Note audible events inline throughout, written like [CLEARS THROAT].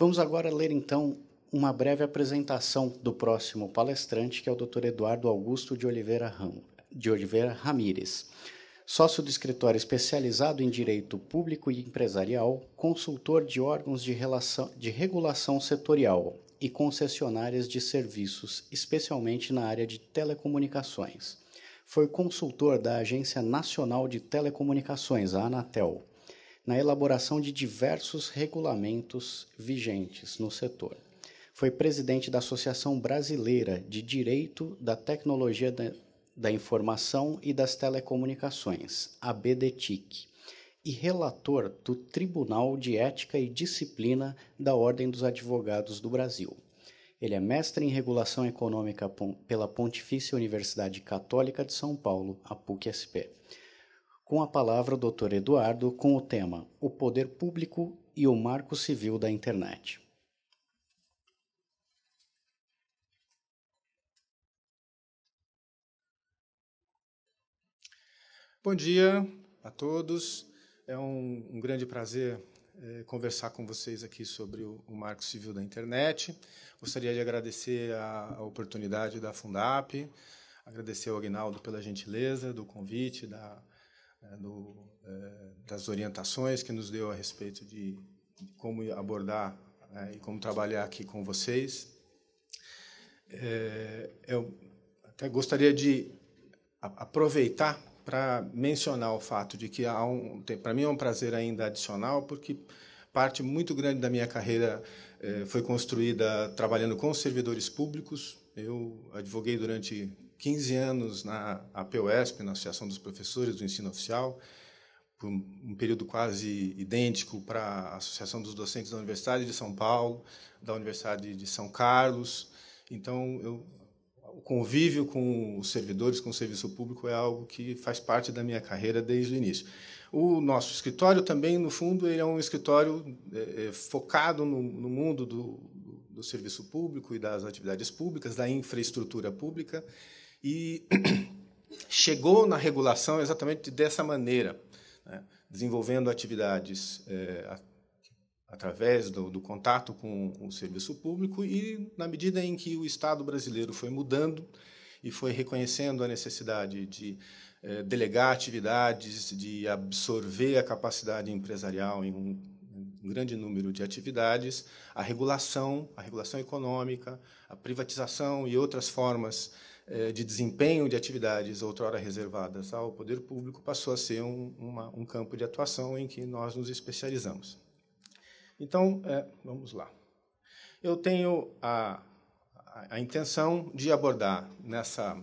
Vamos agora ler então uma breve apresentação do próximo palestrante, que é o Dr. Eduardo Augusto de Oliveira, Ram... de Oliveira Ramires, sócio do escritório especializado em direito público e empresarial, consultor de órgãos de, relação... de regulação setorial e concessionárias de serviços, especialmente na área de telecomunicações. Foi consultor da Agência Nacional de Telecomunicações, a Anatel na elaboração de diversos regulamentos vigentes no setor. Foi presidente da Associação Brasileira de Direito da Tecnologia da, da Informação e das Telecomunicações, ABDTIC, e relator do Tribunal de Ética e Disciplina da Ordem dos Advogados do Brasil. Ele é mestre em Regulação Econômica pela Pontifícia Universidade Católica de São Paulo, a PUC-SP com a palavra o Dr. Eduardo com o tema O Poder Público e o Marco Civil da Internet. Bom dia a todos. É um, um grande prazer é, conversar com vocês aqui sobre o, o, Marco Civil da Internet. Gostaria de agradecer a, a oportunidade da Fundap, agradecer ao Agnaldo pela gentileza do convite, da, eh, eh, das orientações que nos deu a respeito de, como abordar né, e como trabalhar aqui com vocês. Eh, eu até gostaria de aproveitar para mencionar o fato de que há um, para mim é um prazer ainda adicional, porque parte muito grande da minha carreira eh, foi construída trabalhando com servidores públicos. Eu advoguei durante 15 anos na APOESP, na Associação dos Professores do Ensino Oficial, por um período quase idêntico para a Associação dos Docentes da Universidade de São Paulo, da Universidade de São Carlos. Então, eu, o convívio com os servidores, com o serviço público, é algo que faz parte da minha carreira desde o início. O nosso escritório também, no fundo, ele é um escritório é, é, focado no, no mundo do, do serviço público e das atividades públicas, da infraestrutura pública. E [CLEARS THROAT] chegou na regulação exatamente dessa maneira, né? desenvolvendo atividades é, a, através do, do contato com o serviço público e na medida em que o Estado brasileiro foi mudando e foi reconhecendo a necessidade de é, delegar atividades, de absorver a capacidade empresarial em um, um grande número de atividades, a regulação, a regulação econômica, a privatização e outras formas eh, de desempenho de atividades outrora reservadas ao poder público passou a ser um, uma, um campo de atuação em que nós nos especializamos. Então, é, vamos lá. Eu tenho a, a, a, intenção de abordar nessa,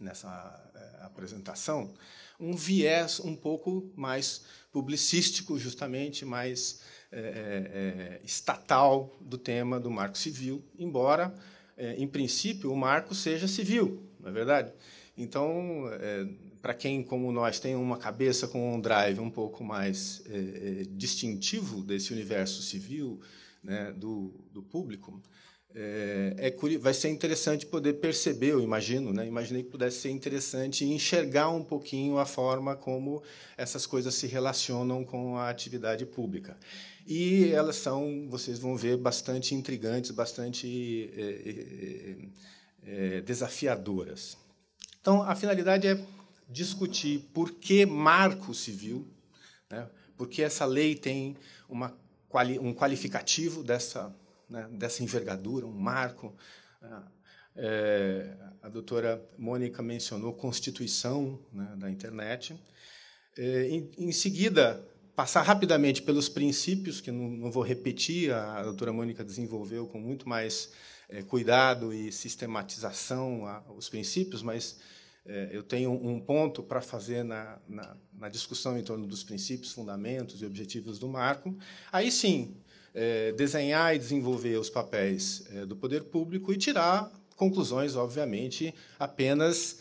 nessa é, apresentação um viés um pouco mais publicístico, justamente mais é, estatal do tema do Marco Civil, embora é, em princípio, o marco seja civil, não é verdade? Então, é, para quem, como nós, tem uma cabeça com um drive um pouco mais é, é distintivo desse universo civil né, do, do público, é, é, vai ser interessante poder perceber, eu imagino, né? imaginei que pudesse ser interessante enxergar um pouquinho a forma como essas coisas se relacionam com a atividade pública. E elas são, vocês vão ver, bastante intrigantes, bastante é, é, desafiadoras. Então, a finalidade é discutir por que marco civil, né? que essa lei tem uma, um qualificativo dessa, né? dessa envergadura, um marco. É, a doutora Mônica mencionou Constituição né? da internet. Em, em seguida, passar rapidamente pelos princípios, que não, não vou repetir, a doutora Mônica desenvolveu com muito mais é, cuidado e sistematização a, os princípios, mas é, eu tenho um ponto para fazer na, na, na, discussão em torno dos princípios, fundamentos e objetivos do marco. Aí sim, é, desenhar e desenvolver os papéis do poder público e tirar conclusões, obviamente, apenas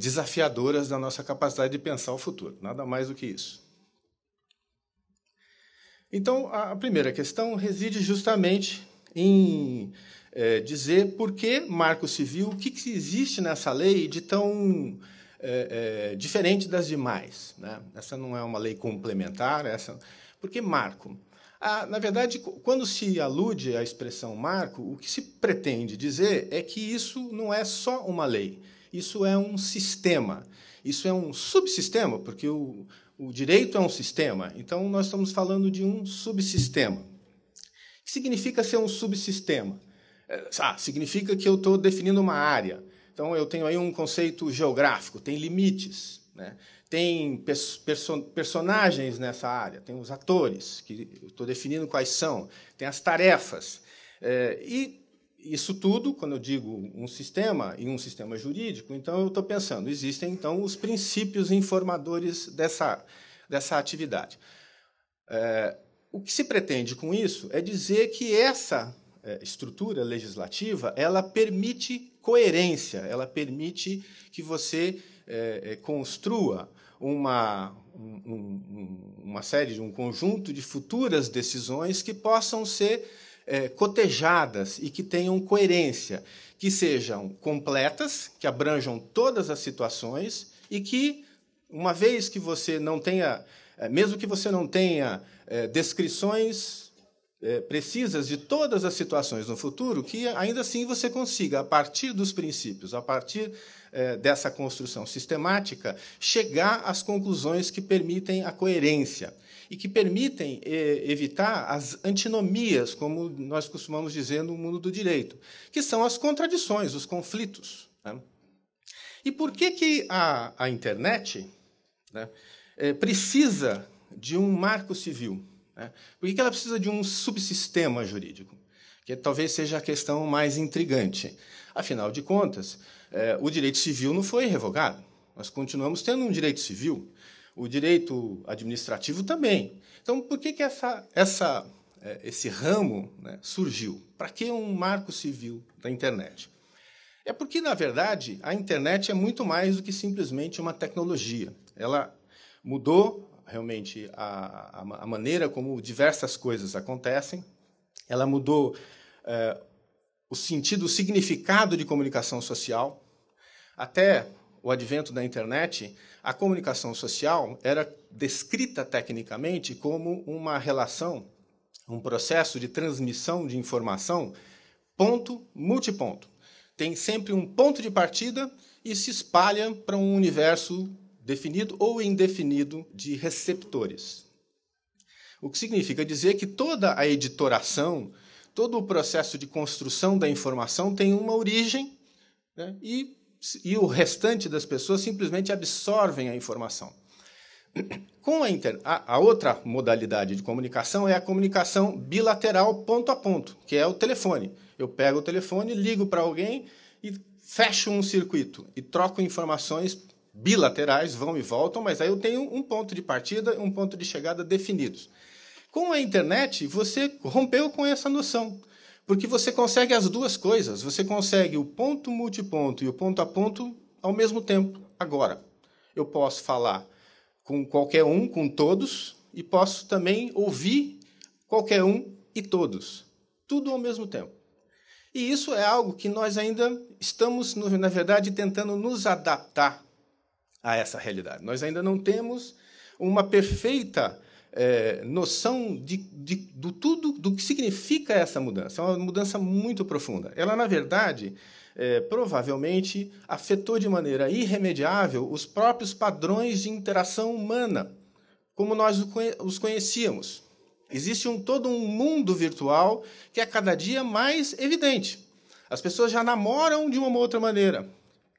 desafiadoras da nossa capacidade de pensar o futuro, nada mais do que isso. Então, a primeira questão reside justamente em é, dizer por que marco civil, o que, que existe nessa lei de tão é, é, diferente das demais. Né? Essa não é uma lei complementar, essa. Por que marco? Ah, na verdade, quando se alude à expressão marco, o que se pretende dizer é que isso não é só uma lei, isso é um sistema, isso é um subsistema, porque o, o direito é um sistema, então nós estamos falando de um subsistema. O que significa ser um subsistema? É, ah, significa que eu estou definindo uma área. Então eu tenho aí um conceito geográfico, tem limites, né? tem perso personagens nessa área, tem os atores, que eu estou definindo quais são, tem as tarefas. É, e isso tudo, quando eu digo um sistema e um sistema jurídico, então eu estou pensando, existem então os princípios informadores dessa, dessa atividade. É, o que se pretende com isso é dizer que essa é, estrutura legislativa ela permite coerência, ela permite que você é, é construa uma, um, um, uma série, um conjunto de futuras decisões que possam ser é, cotejadas e que tenham coerência, que sejam completas, que abranjam todas as situações e que, uma vez que você não tenha, é, mesmo que você não tenha é, descrições é, precisas de todas as situações no futuro, que ainda assim você consiga, a partir dos princípios, a partir é, dessa construção sistemática, chegar às conclusões que permitem a coerência e que permitem é, evitar as antinomias, como nós costumamos dizer no mundo do direito, que são as contradições, os conflitos. Né? E por que, que a, a internet né, precisa de um marco civil? Né? Por que ela precisa de um subsistema jurídico? Que talvez seja a questão mais intrigante. Afinal de contas, é, o direito civil não foi revogado. Nós continuamos tendo um direito civil. O direito administrativo também. Então, por que, que essa, essa é, esse ramo né, surgiu? Para que um marco civil da internet? É porque, na verdade, a internet é muito mais do que simplesmente uma tecnologia. Ela mudou realmente a, a, maneira como diversas coisas acontecem, ela mudou é, o sentido, o significado de comunicação social. Até o advento da internet, a comunicação social era descrita tecnicamente como uma relação, um processo de transmissão de informação ponto multiponto. Tem sempre um ponto de partida e se espalha para um universo definido ou indefinido de receptores. O que significa dizer que toda a editoração, todo o processo de construção da informação tem uma origem né, e, e o restante das pessoas simplesmente absorvem a informação. Com a, inter... a, a outra modalidade de comunicação é a comunicação bilateral ponto a ponto, que é o telefone. Eu pego o telefone, ligo para alguém e fecho um circuito e troco informações bilaterais, vão e voltam, mas aí eu tenho um ponto de partida, um ponto de chegada definidos. Com a internet, você rompeu com essa noção, porque você consegue as duas coisas. Você consegue o ponto multiponto e o ponto a ponto ao mesmo tempo, agora. Eu posso falar com qualquer um, com todos, e posso também ouvir qualquer um e todos. Tudo ao mesmo tempo. E isso é algo que nós ainda estamos, na verdade, tentando nos adaptar a essa realidade. Nós ainda não temos uma perfeita é, noção de, de, do tudo do que significa essa mudança. É uma mudança muito profunda. Ela, na verdade, é, provavelmente afetou de maneira irremediável os próprios padrões de interação humana, como nós os conhecíamos. Existe um, todo um mundo virtual que é cada dia mais evidente. As pessoas já namoram de uma outra maneira,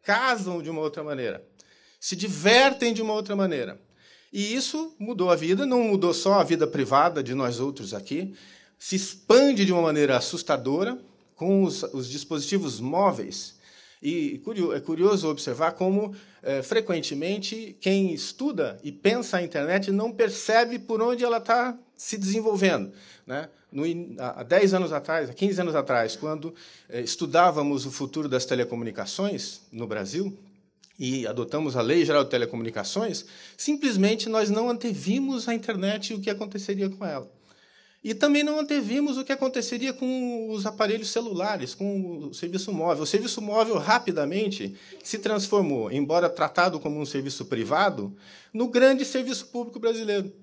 casam de uma outra maneira se divertem de uma outra maneira. E isso mudou a vida, não mudou só a vida privada de nós outros aqui, se expande de uma maneira assustadora com os, os dispositivos móveis. E é curioso observar como, é, frequentemente, quem estuda e pensa a internet não percebe por onde ela está se desenvolvendo. Né? No, há 10 anos atrás, há 15 anos atrás, quando é, estudávamos o futuro das telecomunicações no Brasil, e adotamos a Lei Geral de Telecomunicações, simplesmente nós não antevimos a internet e o que aconteceria com ela. E também não antevimos o que aconteceria com os aparelhos celulares, com o serviço móvel. O serviço móvel rapidamente se transformou, embora tratado como um serviço privado, no grande serviço público brasileiro.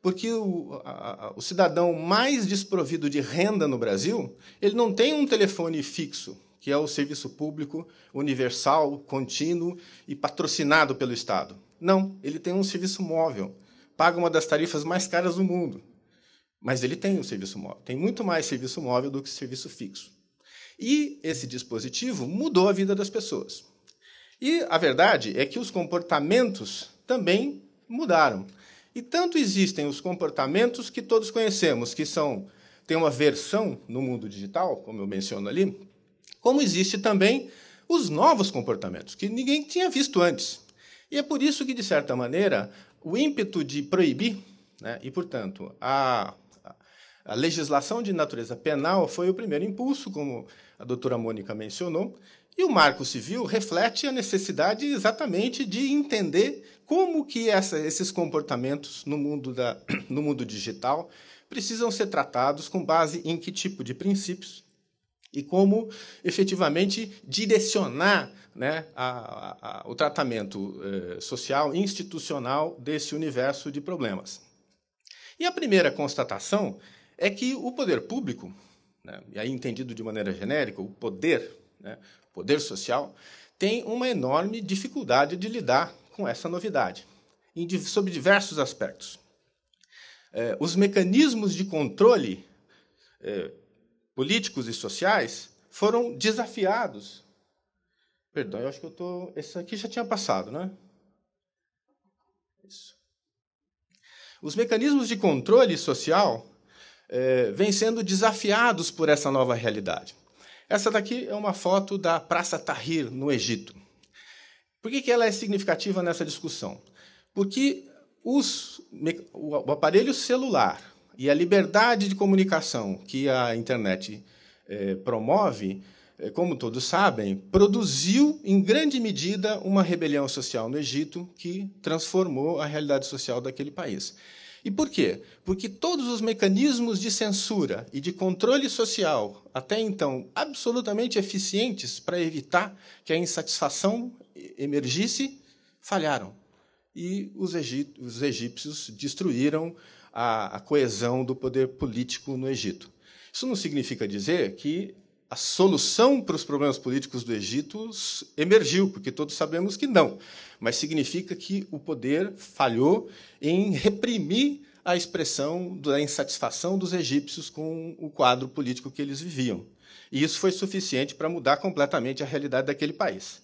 Porque o, a, o cidadão mais desprovido de renda no Brasil, ele não tem um telefone fixo, que é o serviço público universal, contínuo e patrocinado pelo Estado. Não, ele tem um serviço móvel. Paga uma das tarifas mais caras do mundo. Mas ele tem um serviço móvel. Tem muito mais serviço móvel do que serviço fixo. E esse dispositivo mudou a vida das pessoas. E a verdade é que os comportamentos também mudaram. E tanto existem os comportamentos que todos conhecemos, que são tem uma versão no mundo digital, como eu menciono ali, como existe também os novos comportamentos, que ninguém tinha visto antes. E é por isso que, de certa maneira, o ímpeto de proibir, né, e, portanto, a, a legislação de natureza penal foi o primeiro impulso, como a doutora Mônica mencionou, e o marco civil reflete a necessidade exatamente de entender como que essa, esses comportamentos no mundo, da, [CLEARS THROAT] no mundo digital precisam ser tratados com base em que tipo de princípios e como efetivamente direcionar né, a, a, a, o tratamento eh, social, institucional desse universo de problemas. E a primeira constatação é que o poder público, né, e aí entendido de maneira genérica, o poder, né, poder social, tem uma enorme dificuldade de lidar com essa novidade, em, sob diversos aspectos. Eh, os mecanismos de controle eh, políticos e sociais foram desafiados. Perdão, eu acho que eu estou. Esse aqui já tinha passado, né? Isso. Os mecanismos de controle social é, vêm sendo desafiados por essa nova realidade. Essa daqui é uma foto da Praça Tahrir, no Egito. Por que, que ela é significativa nessa discussão? Porque os, o aparelho celular, e a liberdade de comunicação que a internet eh, promove, eh, como todos sabem, produziu em grande medida uma rebelião social no Egito que transformou a realidade social daquele país. E por quê? Porque todos os mecanismos de censura e de controle social, até então absolutamente eficientes para evitar que a insatisfação emergisse, falharam. E os, egípcios destruíram a, a coesão do poder político no Egito. Isso não significa dizer que a solução para os problemas políticos do Egito emergiu, porque todos sabemos que não. Mas significa que o poder falhou em reprimir a expressão da insatisfação dos egípcios com o quadro político que eles viviam. E isso foi suficiente para mudar completamente a realidade daquele país.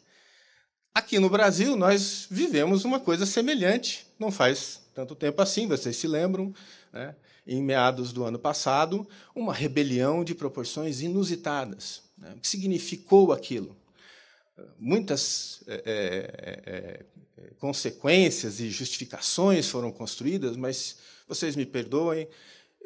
Aqui no Brasil, nós vivemos uma coisa semelhante, não faz tanto tempo assim, vocês se lembram, né? em meados do ano passado, uma rebelião de proporções inusitadas. Né? O que significou aquilo? Muitas é, é, é, consequências e justificações foram construídas, mas vocês me perdoem,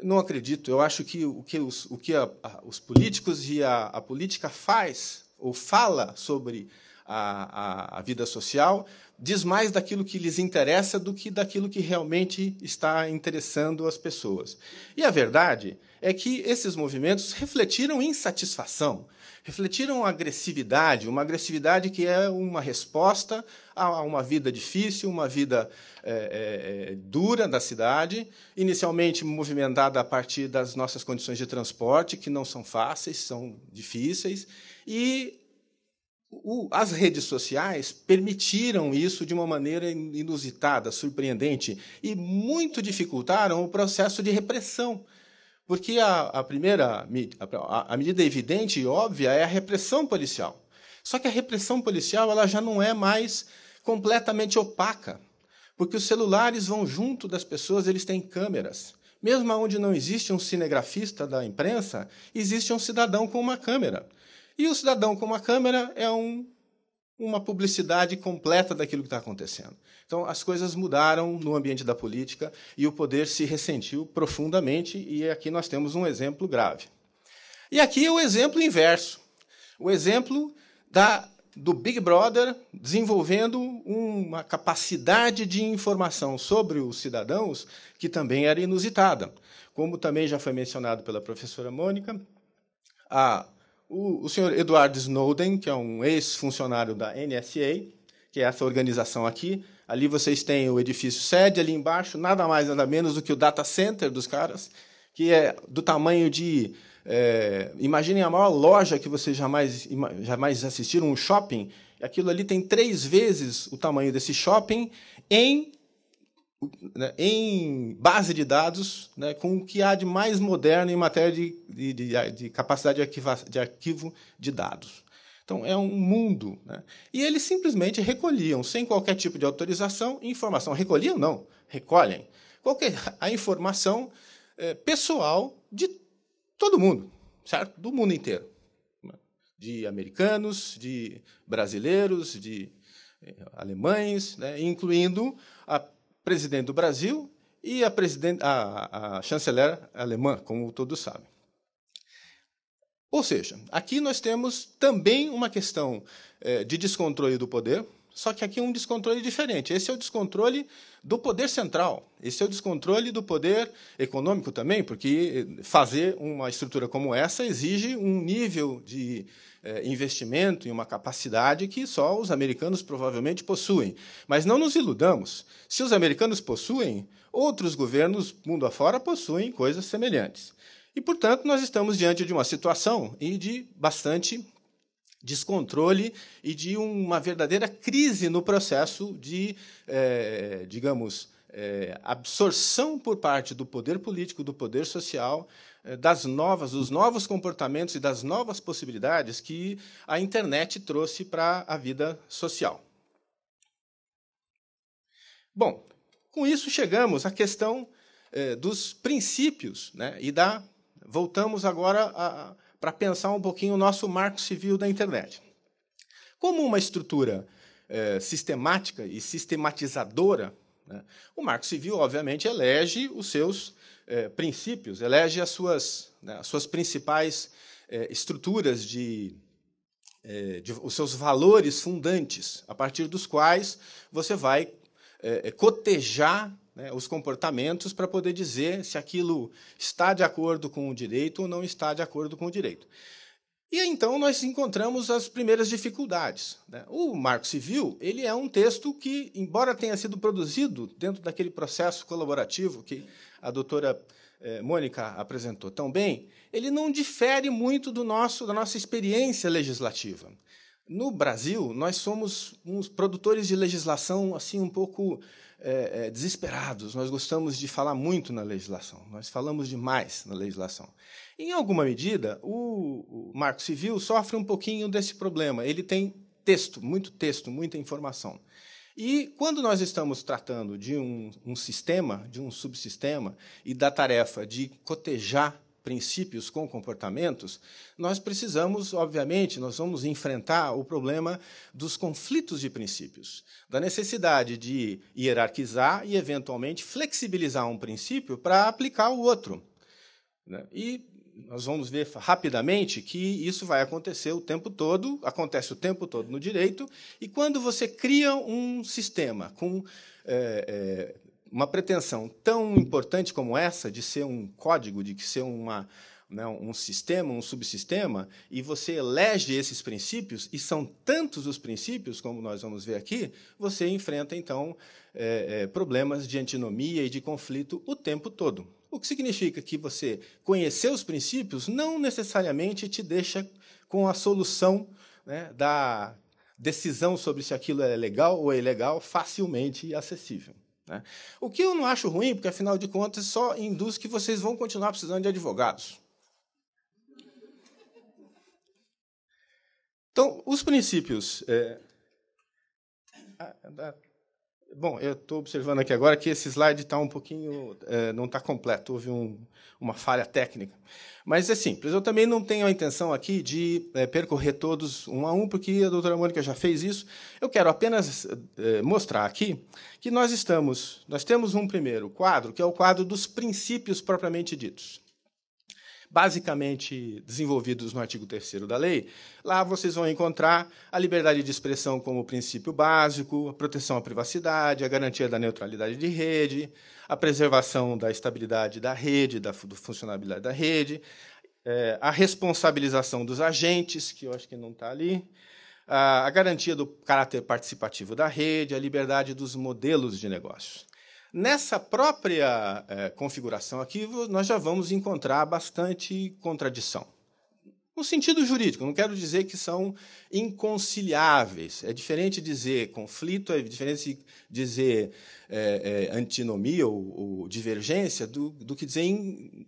não acredito. Eu acho que o que os, o que a, a, os políticos e a, a política faz ou fala sobre a, a, a vida social, diz mais daquilo que lhes interessa do que daquilo que realmente está interessando as pessoas. E a verdade é que esses movimentos refletiram insatisfação, refletiram agressividade, uma agressividade que é uma resposta a uma vida difícil, uma vida é, é, é, dura da cidade, inicialmente movimentada a partir das nossas condições de transporte, que não são fáceis, são difíceis, e o, as redes sociais permitiram isso de uma maneira inusitada, surpreendente, e muito dificultaram o processo de repressão. Porque a, a primeira a, a medida evidente e óbvia é a repressão policial. Só que a repressão policial ela já não é mais completamente opaca, porque os celulares vão junto das pessoas, eles têm câmeras. Mesmo onde não existe um cinegrafista da imprensa, existe um cidadão com uma câmera. E o cidadão com uma câmera é um, uma publicidade completa daquilo que está acontecendo. Então, as coisas mudaram no ambiente da política e o poder se ressentiu profundamente, e aqui nós temos um exemplo grave. E aqui é o exemplo inverso o exemplo da, do Big Brother desenvolvendo uma capacidade de informação sobre os cidadãos que também era inusitada. Como também já foi mencionado pela professora Mônica, a o, o senhor Edward Snowden, que é um ex-funcionário da NSA, que é essa organização aqui. Ali vocês têm o edifício sede, ali embaixo, nada mais, nada menos do que o data center dos caras, que é do tamanho de. É, imaginem a maior loja que vocês jamais, jamais assistiram, um shopping. Aquilo ali tem três vezes o tamanho desse shopping em né, em base de dados né, com o que há de mais moderno em matéria de, de, de capacidade de, arquiva, de arquivo de dados. Então, é um mundo. Né? E eles simplesmente recolhiam, sem qualquer tipo de autorização, informação. Recolhiam? Não, recolhem. Qualquer, a informação é, pessoal de todo mundo, certo? Do mundo inteiro. Né. De americanos, de brasileiros, de é, alemães, né? incluindo a presidente do Brasil e a, a, a chanceler alemã, como todos sabem. Ou seja, aqui nós temos também uma questão eh, de descontrole do poder, só que aqui é um descontrole diferente. Esse é o descontrole do poder central. Esse é o descontrole do poder econômico também, porque eh, fazer uma estrutura como essa exige um nível de eh, investimento e uma capacidade que só os americanos provavelmente possuem. Mas não nos iludamos. Se os americanos possuem, outros governos mundo afora possuem coisas semelhantes. E, portanto, nós estamos diante de uma situação e de bastante descontrole e de uma verdadeira crise no processo de, é, digamos, é, absorção por parte do poder político, do poder social, é, das novas, dos novos comportamentos e das novas possibilidades que a internet trouxe para a vida social. Bom, com isso chegamos à questão dos princípios né, e da voltamos agora a, para pensar um pouquinho o nosso marco civil da internet. Como uma estrutura é, sistemática e sistematizadora, né, o marco civil, obviamente, elege os seus é, princípios, elege as suas, né, as suas principais é, estruturas de, é, de, os seus valores fundantes, a partir dos quais você vai é, é, cotejar né, os comportamentos para poder dizer se aquilo está de acordo com o direito ou não está de acordo com o direito. E então nós encontramos as primeiras dificuldades. Né? O Marco Civil ele é um texto que, embora tenha sido produzido dentro daquele processo colaborativo que a doutora eh, Mônica apresentou tão bem, ele não difere muito do nosso da nossa experiência legislativa. No Brasil, nós somos uns produtores de legislação assim um pouco é, é, desesperados. Nós gostamos de falar muito na legislação. Nós falamos demais na legislação. Em alguma medida, o, o Marco Civil sofre um pouquinho desse problema. Ele tem texto, muito texto, muita informação. E quando nós estamos tratando de um, um sistema, de um subsistema e da tarefa de cotejar princípios com comportamentos, nós precisamos, obviamente, nós vamos enfrentar o problema dos conflitos de princípios, da necessidade de hierarquizar e, eventualmente, flexibilizar um princípio para aplicar o outro. Né? E nós vamos ver rapidamente que isso vai acontecer o tempo todo, acontece o tempo todo no direito, e quando você cria um sistema com é, é, uma pretensão tão importante como essa de ser um código, de ser uma, né, um sistema, um subsistema, e você elege esses princípios, e são tantos os princípios, como nós vamos ver aqui, você enfrenta, então, é, é, problemas de antinomia e de conflito o tempo todo. O que significa que você conhecer os princípios não necessariamente te deixa com a solução né, da decisão sobre se aquilo é legal ou é ilegal facilmente acessível. Né? O que eu não acho ruim, porque afinal de contas só induz que vocês vão continuar precisando de advogados. Então, os princípios. É... Ah, Bom, eu estou observando aqui agora que esse slide está um pouquinho. É, não está completo, houve um, uma falha técnica. Mas é simples, eu também não tenho a intenção aqui de é, percorrer todos um a um, porque a doutora Mônica já fez isso. Eu quero apenas é, mostrar aqui que nós estamos. Nós temos um primeiro quadro, que é o quadro dos princípios propriamente ditos basicamente desenvolvidos no artigo 3 da lei, lá vocês vão encontrar a liberdade de expressão como princípio básico, a proteção à privacidade, a garantia da neutralidade de rede, a preservação da estabilidade da rede, da funcionalidade da rede, é, a responsabilização dos agentes, que eu acho que não está ali, a garantia do caráter participativo da rede, a liberdade dos modelos de negócios. Nessa própria é, configuração aqui, nós já vamos encontrar bastante contradição. No sentido jurídico, não quero dizer que são inconciliáveis. É diferente dizer conflito, é diferente dizer é, é, antinomia ou, ou divergência do, do, que dizer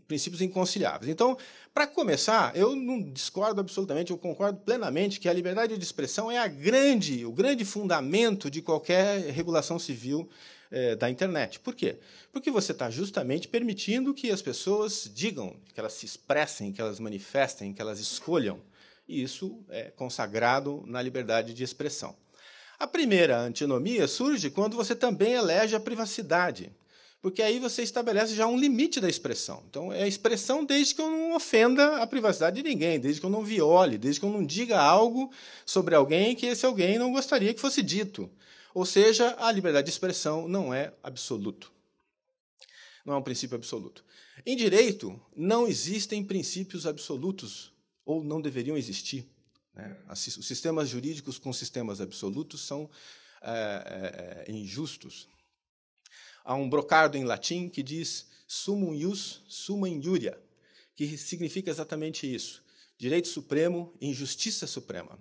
princípios inconciliáveis. Então, para começar, eu não discordo absolutamente, eu concordo plenamente que a liberdade de expressão é a grande, o grande fundamento de qualquer regulação civil é, da internet. Por quê? Porque você está justamente permitindo que as pessoas digam, que elas se expressem, que elas manifestem, que elas escolham. E isso é consagrado na liberdade de expressão. A primeira antinomia surge quando você também elege a privacidade, porque aí você estabelece já um limite da expressão. Então, é a expressão desde que eu não ofenda a privacidade de ninguém, desde que eu não viole, desde que eu não diga algo sobre alguém que esse alguém não gostaria que fosse dito. Ou seja, a liberdade de expressão não é absoluto. Não é um princípio absoluto. Em direito, não existem princípios absolutos, ou não deveriam existir. Né? Os sistemas jurídicos com sistemas absolutos são é, é, injustos. Há um brocardo em latim que diz sumum ius, summa injuria, que significa exatamente isso: direito supremo, injustiça suprema.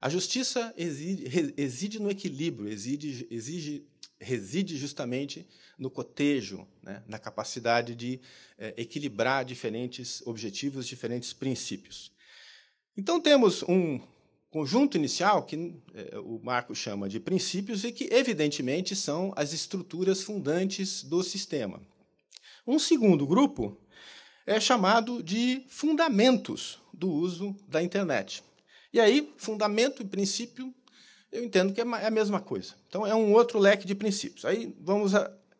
A justiça exige, reside no equilíbrio, exige, exige, reside justamente no cotejo, né, na capacidade de é, equilibrar diferentes objetivos, diferentes princípios. Então, temos um conjunto inicial que eh, o Marco chama de princípios e que, evidentemente, são as estruturas fundantes do sistema. Um segundo grupo é chamado de fundamentos do uso da internet. E aí, fundamento e princípio, eu entendo que é, é a mesma coisa. Então, é um outro leque de princípios. Aí, vamos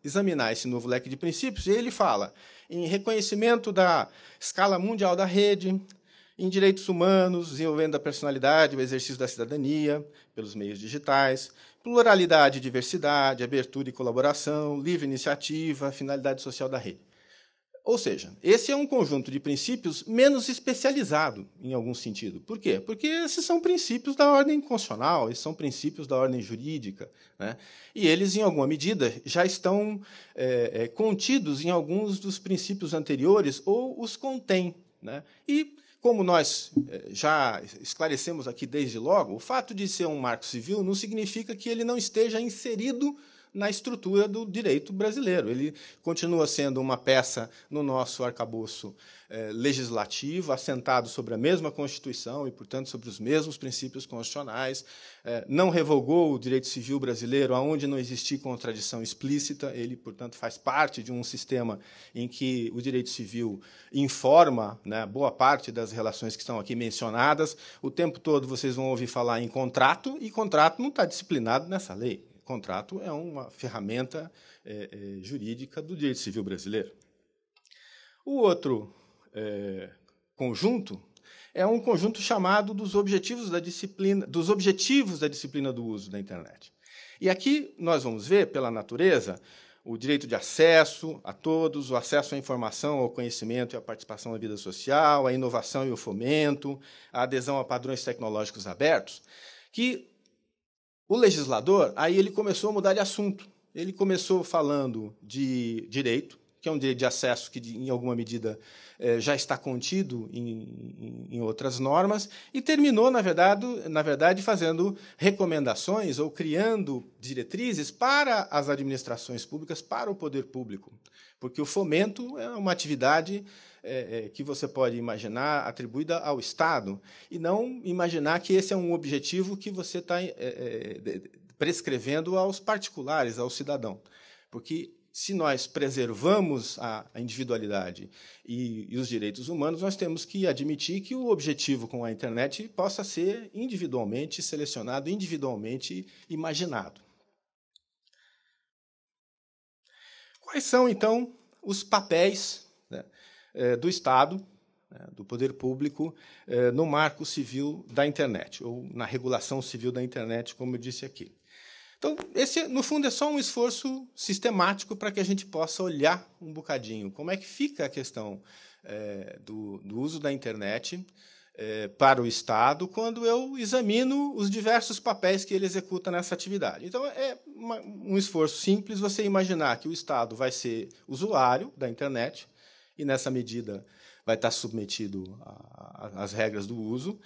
examinar esse novo leque de princípios, e ele fala em reconhecimento da escala mundial da rede, em direitos humanos, desenvolvendo a personalidade, o exercício da cidadania pelos meios digitais, pluralidade e diversidade, abertura e colaboração, livre iniciativa, finalidade social da rede. Ou seja, esse é um conjunto de princípios menos especializado, em algum sentido. Por quê? Porque esses são princípios da ordem constitucional, esses são princípios da ordem jurídica. Né? E eles, em alguma medida, já estão é, é, contidos em alguns dos princípios anteriores ou os contêm. Né? E, como nós é, já esclarecemos aqui desde logo, o fato de ser um marco civil não significa que ele não esteja inserido na estrutura do direito brasileiro. Ele continua sendo uma peça no nosso arcabouço eh, legislativo, assentado sobre a mesma Constituição e, portanto, sobre os mesmos princípios constitucionais. Eh, não revogou o direito civil brasileiro aonde não existir contradição explícita. Ele, portanto, faz parte de um sistema em que o direito civil informa né, boa parte das relações que estão aqui mencionadas. O tempo todo vocês vão ouvir falar em contrato, e contrato não está disciplinado nessa lei contrato é uma ferramenta é, é, jurídica do direito civil brasileiro. O outro é, conjunto é um conjunto chamado dos objetivos da disciplina, dos objetivos da disciplina do uso da internet. E aqui nós vamos ver, pela natureza, o direito de acesso a todos, o acesso à informação, ao conhecimento e à participação na vida social, a inovação e o fomento, a adesão a padrões tecnológicos abertos, que o legislador, aí ele começou a mudar de assunto. Ele começou falando de direito, que é um direito de acesso que, em alguma medida, eh, já está contido em, em, outras normas, e terminou, na verdade, na verdade, fazendo recomendações ou criando diretrizes para as administrações públicas, para o poder público. Porque o fomento é uma atividade é, é, que você pode imaginar atribuída ao Estado e não imaginar que esse é um objetivo que você está é, é, prescrevendo aos particulares, ao cidadão. Porque se nós preservamos a, individualidade e, e, os direitos humanos, nós temos que admitir que o objetivo com a internet possa ser individualmente selecionado, individualmente imaginado. Quais são, então, os papéis eh, do Estado, né, do poder público, eh, no marco civil da internet, ou na regulação civil da internet, como eu disse aqui. Então, esse, no fundo, é só um esforço sistemático para que a gente possa olhar um bocadinho como é que fica a questão eh, do, do, uso da internet para o Estado quando eu examino os diversos papéis que ele executa nessa atividade. Então, é uma, um esforço simples você imaginar que o Estado vai ser usuário da internet, e, nessa medida, vai estar submetido às regras do uso.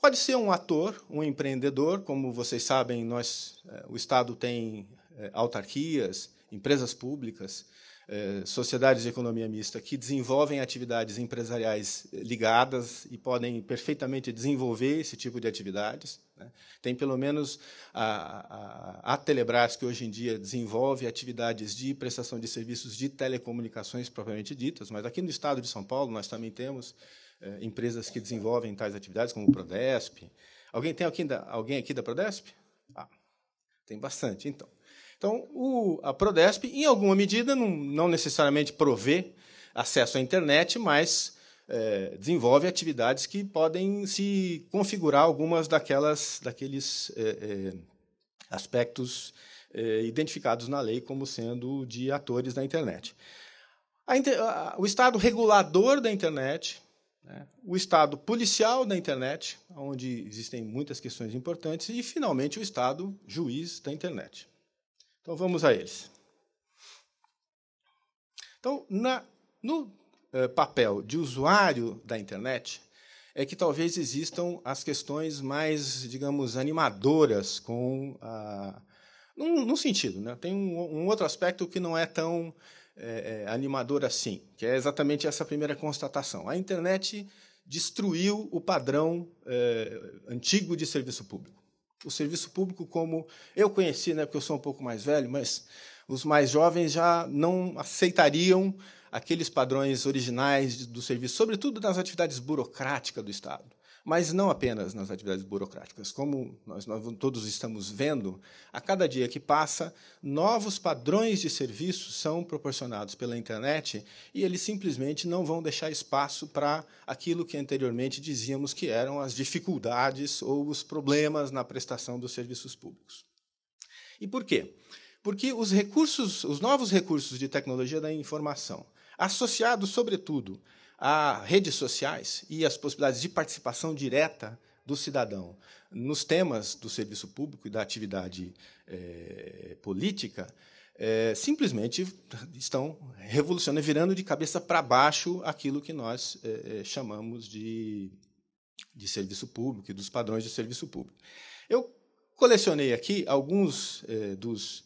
Pode ser um ator, um empreendedor, como vocês sabem, nós, eh, o Estado tem eh, autarquias, empresas públicas, eh, sociedades de economia mista que desenvolvem atividades empresariais ligadas e podem perfeitamente desenvolver esse tipo de atividades. Né? Tem pelo menos a, a, a, Telebrás, que hoje em dia desenvolve atividades de prestação de serviços de telecomunicações propriamente ditas, mas aqui no estado de São Paulo nós também temos eh, empresas que desenvolvem tais atividades, como o Prodesp. Alguém tem aqui da, alguém aqui da Prodesp? Ah, tem bastante, então. Então, o, a Prodesp, em alguma medida, não, não necessariamente provê acesso à internet, mas é, desenvolve atividades que podem se configurar algumas daquelas, daqueles é, é, aspectos é, identificados na lei como sendo de atores da internet. A, a, o Estado regulador da internet, né? o Estado policial da internet, onde existem muitas questões importantes, e, finalmente, o Estado juiz da internet. Então vamos a eles. Então, na, no eh, papel de usuário da internet, é que talvez existam as questões mais, digamos, animadoras com a. Num, num sentido, né? tem um, um, outro aspecto que não é tão eh, eh, animador assim, que é exatamente essa primeira constatação. A internet destruiu o padrão antigo de serviço público o serviço público como eu conheci, né, porque eu sou um pouco mais velho, mas os mais jovens já não aceitariam aqueles padrões originais do serviço, sobretudo nas atividades burocráticas do Estado. Mas não apenas nas atividades burocráticas. Como nós, nós todos estamos vendo, a cada dia que passa, novos padrões de serviço são proporcionados pela internet e eles simplesmente não vão deixar espaço para aquilo que anteriormente dizíamos que eram as dificuldades ou os problemas na prestação dos serviços públicos. E por quê? Porque os recursos, os novos recursos de tecnologia da informação, associados sobretudo a redes sociais e as possibilidades de participação direta do cidadão nos temas do serviço público e da atividade é, política, é, simplesmente estão revolucionando, virando de cabeça para baixo aquilo que nós é, chamamos de, de serviço público e dos padrões de serviço público. Eu colecionei aqui alguns dos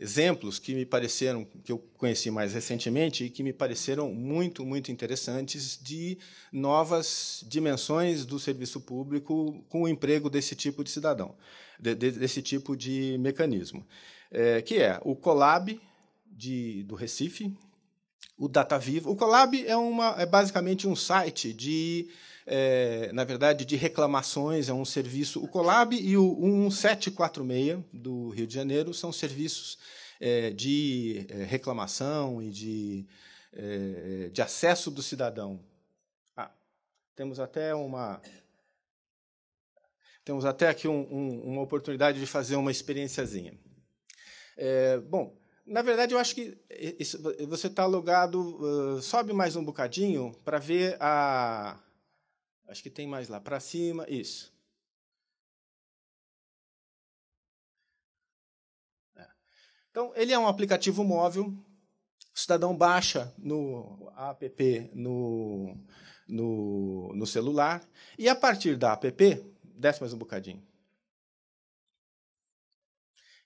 exemplos que me pareceram, que eu conheci mais recentemente e que me pareceram muito, muito interessantes de novas dimensões do serviço público com o emprego desse tipo de cidadão, de, de, desse tipo de mecanismo, é, que é o Colab de, do Recife, o Dataviva. O Colab é, uma, é basicamente um site de é, na verdade, de reclamações, é um serviço. O Colab e o 1746 do Rio de Janeiro são serviços é, de é, reclamação e de, é, de acesso do cidadão. Ah, temos até uma. Temos até aqui um, um, uma oportunidade de fazer uma experiênciazinha. É, bom, na verdade, eu acho que isso, você está logado. Uh, sobe mais um bocadinho para ver a, Acho que tem mais lá. Para cima, isso. É. Então, ele é um aplicativo móvel. O cidadão baixa no app no, no, no celular. E a partir da app, desce mais um bocadinho.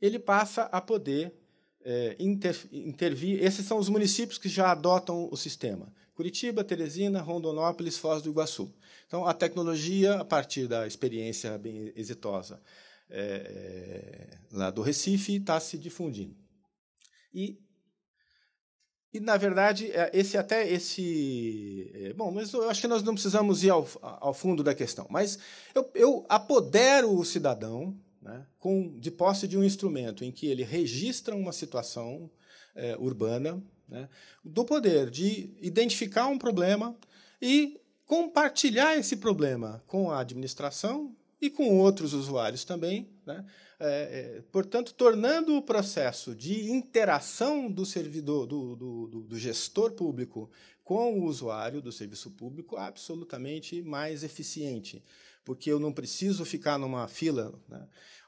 Ele passa a poder é, inter, intervir. Esses são os municípios que já adotam o sistema. Curitiba, Teresina, Rondonópolis, Foz do Iguaçu. Então, a tecnologia, a partir da experiência bem exitosa é, é lá do Recife, está se difundindo. E, e, na verdade, é, esse até esse... É, bom, mas eu acho que nós não precisamos ir ao, ao fundo da questão. Mas eu, eu apodero o cidadão né, com, de posse de um instrumento em que ele registra uma situação é, urbana, né? do poder de identificar um problema e compartilhar esse problema com a administração e com outros usuários também, né? é, é, portanto, tornando o processo de interação do servidor, do, do, do, do gestor público com o usuário do serviço público absolutamente mais eficiente porque eu não preciso ficar numa fila né,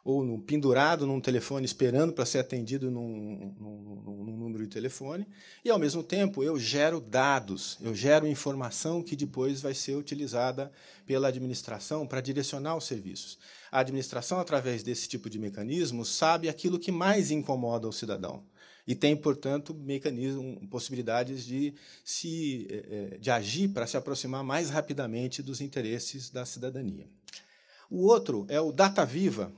ou no pendurado num telefone esperando para ser atendido num, num, num, número de telefone. E, ao mesmo tempo, eu gero dados, eu gero informação que depois vai ser utilizada pela administração para direcionar os serviços. A administração, através desse tipo de mecanismo, sabe aquilo que mais incomoda o cidadão e tem, portanto, mecanismo, possibilidades de, se, eh, eh, de agir para se aproximar mais rapidamente dos interesses da cidadania. O outro é o Data Viva,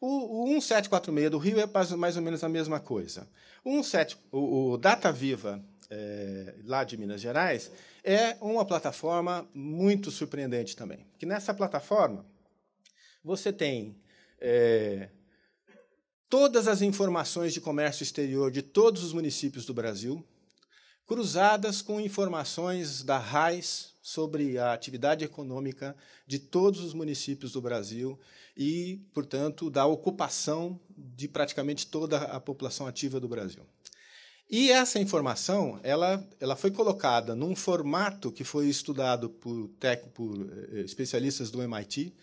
o, o 1746 do Rio é mais, mais ou menos a mesma coisa. O, 17, o, o Data Viva é, lá de Minas Gerais é uma plataforma muito surpreendente também. Que nessa plataforma você tem é, todas as informações de comércio exterior de todos os municípios do Brasil, cruzadas com informações da RAIS, sobre a atividade econômica de todos os municípios do Brasil e, portanto, da ocupação de praticamente toda a população ativa do Brasil. E essa informação ela, ela foi colocada num formato que foi estudado por, por eh, especialistas do MIT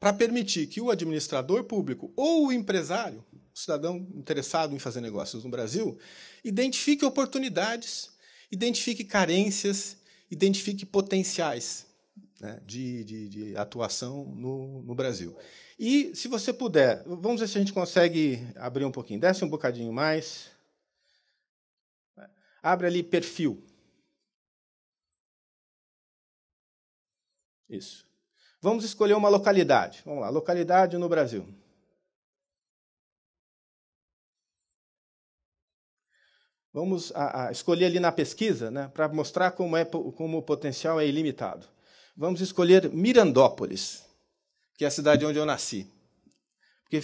para permitir que o administrador público ou o empresário, o cidadão interessado em fazer negócios no Brasil, identifique oportunidades, identifique carências identifique potenciais né, de, de, de, atuação no, no, Brasil. E, se você puder, vamos ver se a gente consegue abrir um pouquinho. Desce um bocadinho mais. Abre ali perfil. Isso. Vamos escolher uma localidade. Vamos lá, localidade no Brasil. Vamos a, a escolher ali na pesquisa, né, para mostrar como, é, como o potencial é ilimitado. Vamos escolher Mirandópolis, que é a cidade onde eu nasci. Porque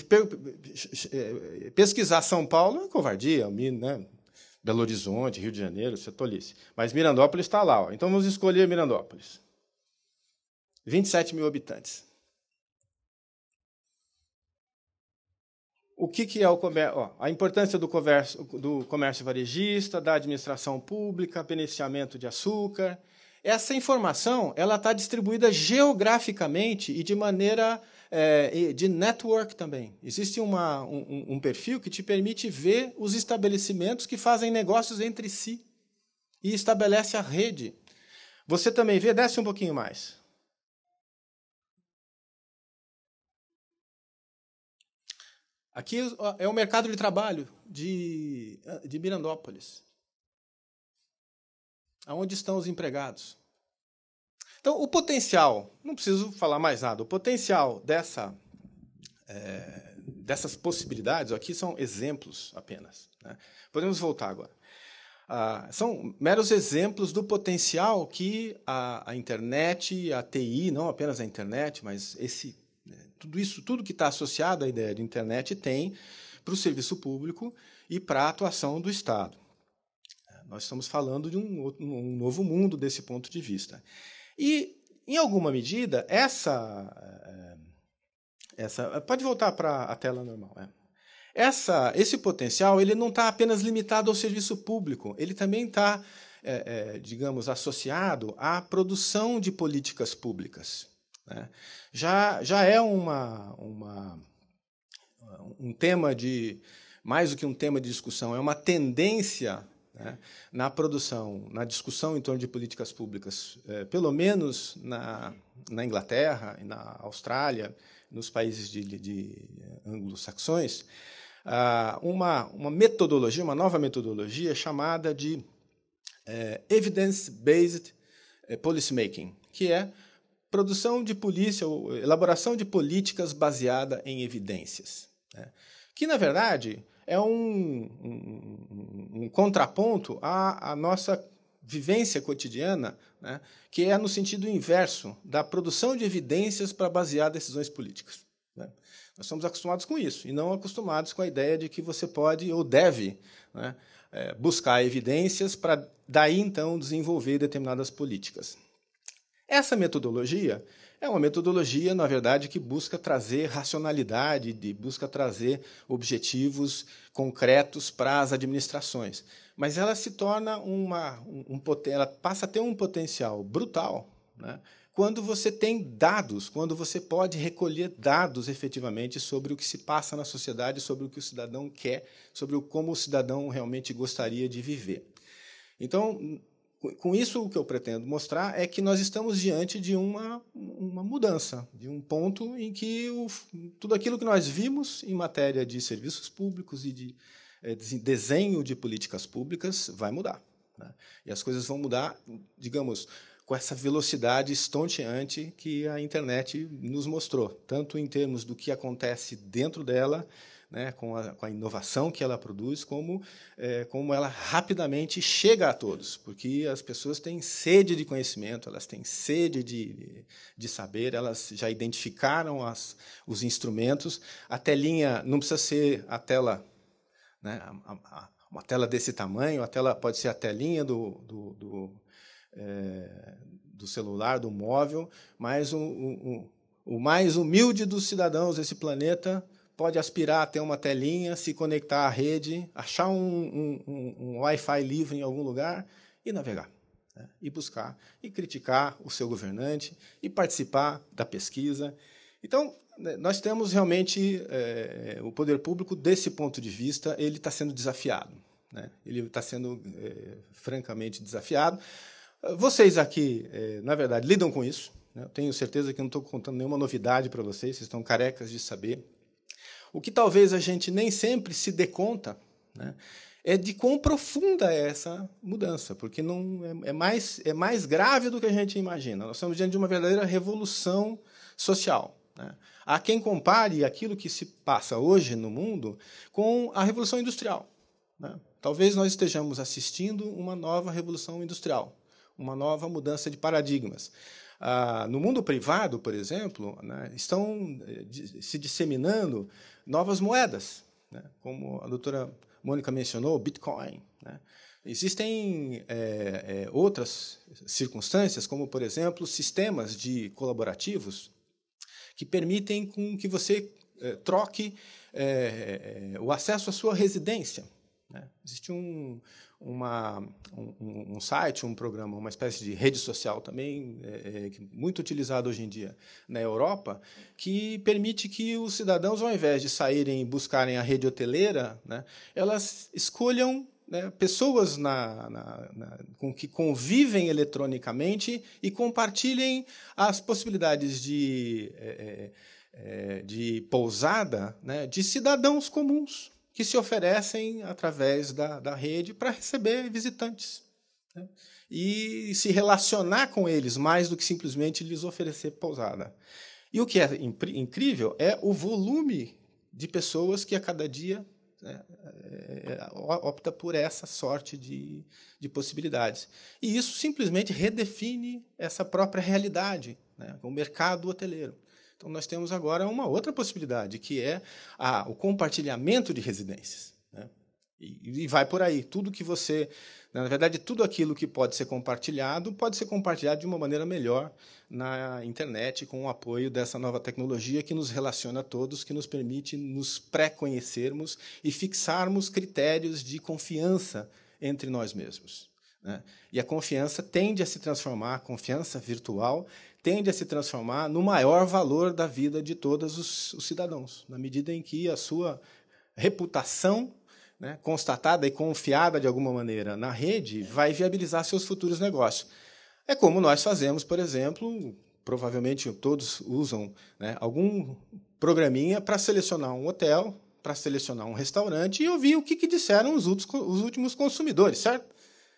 é, pesquisar São Paulo é covardia, né? Belo Horizonte, Rio de Janeiro, isso é tolice. Mas Mirandópolis está lá. Ó. Então vamos escolher Mirandópolis. 27 mil habitantes. o que, que é o comércio? a importância do comércio, do comércio varejista, da administração pública, beneficiamento de açúcar. Essa informação ela está distribuída geograficamente e de maneira é, de network também. Existe uma, um, um perfil que te permite ver os estabelecimentos que fazem negócios entre si e estabelece a rede. Você também vê, desce um pouquinho mais. Aqui é o mercado de trabalho de, de Mirandópolis. Aonde estão os empregados? Então, o potencial, não preciso falar mais nada, o potencial dessa, é, dessas possibilidades, aqui são exemplos apenas. Né? Podemos voltar agora. Ah, são meros exemplos do potencial que a, a internet, a TI, não apenas a internet, mas esse tudo isso, tudo que está associado à ideia de internet tem para o serviço público e para a atuação do Estado. Nós estamos falando de um, um novo mundo desse ponto de vista. E, em alguma medida, essa. Eh, essa pode voltar para a tela normal. É. Essa, esse potencial ele não está apenas limitado ao serviço público, ele também está, é, é, digamos, associado à produção de políticas públicas. Né? Já, já é uma, uma, um tema de, mais do que um tema de discussão, é uma tendência né, na produção, na discussão em torno de políticas públicas, é, pelo menos na, na Inglaterra e na Austrália, nos países de, de, anglo-saxões, ah, uma, uma metodologia, uma nova metodologia chamada de é, evidence-based é, policymaking, que é produção de polícia, ou elaboração de políticas baseada em evidências. Né? Que, na verdade, é um, um, um contraponto à, à, nossa vivência cotidiana, né? que é no sentido inverso da produção de evidências para basear decisões políticas. Né? Nós somos acostumados com isso e não acostumados com a ideia de que você pode ou deve né, é, buscar evidências para daí então desenvolver determinadas políticas. Essa metodologia é uma metodologia, na verdade, que busca trazer racionalidade, de, busca trazer objetivos concretos para as administrações. Mas ela se torna uma. Um, um, ela passa a ter um potencial brutal né, quando você tem dados, quando você pode recolher dados efetivamente sobre o que se passa na sociedade, sobre o que o cidadão quer, sobre como o cidadão realmente gostaria de viver. Então, com isso, o que eu pretendo mostrar é que nós estamos diante de uma, uma mudança, de um ponto em que o, tudo aquilo que nós vimos em matéria de serviços públicos e de é, desenho de políticas públicas vai mudar. Né? E as coisas vão mudar, digamos, com essa velocidade estonteante que a internet nos mostrou, tanto em termos do que acontece dentro dela né, com, a, com a inovação que ela produz, como, é, como ela rapidamente chega a todos, porque as pessoas têm sede de conhecimento, elas têm sede de, de saber, elas já identificaram as, os instrumentos. A telinha não precisa ser a tela. Né, a, a, uma tela desse tamanho, a tela pode ser a telinha do, do, do, é, do celular, do móvel, mas o, o, o mais humilde dos cidadãos desse planeta pode aspirar até uma telinha, se conectar à rede, achar um, um, um Wi-Fi livre em algum lugar e navegar. Né? E buscar, e criticar o seu governante, e participar da pesquisa. Então, né, nós temos realmente é, o poder público, desse ponto de vista, ele está sendo desafiado. Né? Ele está sendo é, francamente desafiado. Vocês aqui, é, na verdade, lidam com isso. Né? tenho certeza que não estou contando nenhuma novidade para vocês, vocês estão carecas de saber o que talvez a gente nem sempre se dê conta né, é de quão profunda é essa mudança, porque não é, é, mais, é mais grave do que a gente imagina. Nós estamos diante de uma verdadeira revolução social. Né? Há quem compare aquilo que se passa hoje no mundo com a revolução industrial. Né? Talvez nós estejamos assistindo uma nova revolução industrial, uma nova mudança de paradigmas. Ah, no mundo privado, por exemplo, né, estão eh, se disseminando novas moedas, né? como a doutora Mônica mencionou, Bitcoin. Né? Existem é, é, outras circunstâncias, como, por exemplo, sistemas de colaborativos que permitem com que você é, troque é, é, é, o acesso à sua residência. Né? Existe um, uma, um, um, site, um programa, uma espécie de rede social também, é, é, é, muito utilizado hoje em dia na Europa, que permite que os cidadãos, ao invés de saírem e buscarem a rede hoteleira, né, elas escolham né, pessoas na, na, na, com que convivem eletronicamente e compartilhem as possibilidades de, é, é, é de pousada né, de cidadãos comuns que se oferecem através da, da rede para receber visitantes né? e se relacionar com eles mais do que simplesmente lhes oferecer pousada. E o que é incrível é o volume de pessoas que a cada dia né, é, é, opta por essa sorte de, de possibilidades. E isso simplesmente redefine essa própria realidade, né, o mercado hoteleiro. Então, nós temos agora uma outra possibilidade, que é a, o compartilhamento de residências. Né? E, e, vai por aí. Tudo que você. Na verdade, tudo aquilo que pode ser compartilhado, pode ser compartilhado de uma maneira melhor na internet, com o apoio dessa nova tecnologia que nos relaciona a todos, que nos permite nos pré-conhecermos e fixarmos critérios de confiança entre nós mesmos. Né? E a confiança tende a se transformar, a confiança virtual tende a se transformar no maior valor da vida de todos os, os cidadãos, na medida em que a sua reputação, né, constatada e confiada de alguma maneira na rede, vai viabilizar seus futuros negócios. É como nós fazemos, por exemplo, provavelmente todos usam né, algum programinha para selecionar um hotel, para selecionar um restaurante e ouvir o que, que disseram os, últimos os últimos consumidores, certo?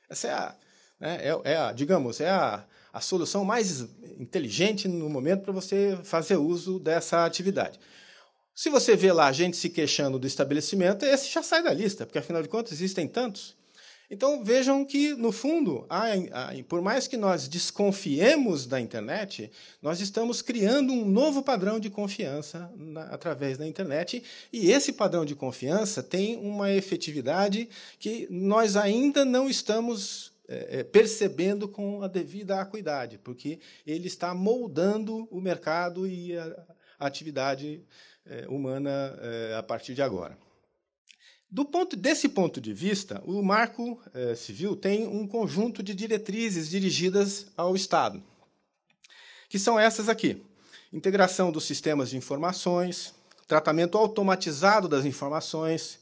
Essa é a, né, é, é a digamos, é a a solução mais inteligente no momento para você fazer uso dessa atividade. Se você vê lá gente se queixando do estabelecimento, esse já sai da lista, porque afinal de contas existem tantos. Então vejam que, no fundo, por mais que nós desconfiemos da internet, nós estamos criando um novo padrão de confiança através da internet. E esse padrão de confiança tem uma efetividade que nós ainda não estamos é, é, percebendo com a devida acuidade, porque ele está moldando o mercado e a, a atividade é, humana é, a partir de agora. Do ponto, desse ponto de vista, o Marco é, Civil tem um conjunto de diretrizes dirigidas ao Estado, que são essas aqui: integração dos sistemas de informações, tratamento automatizado das informações,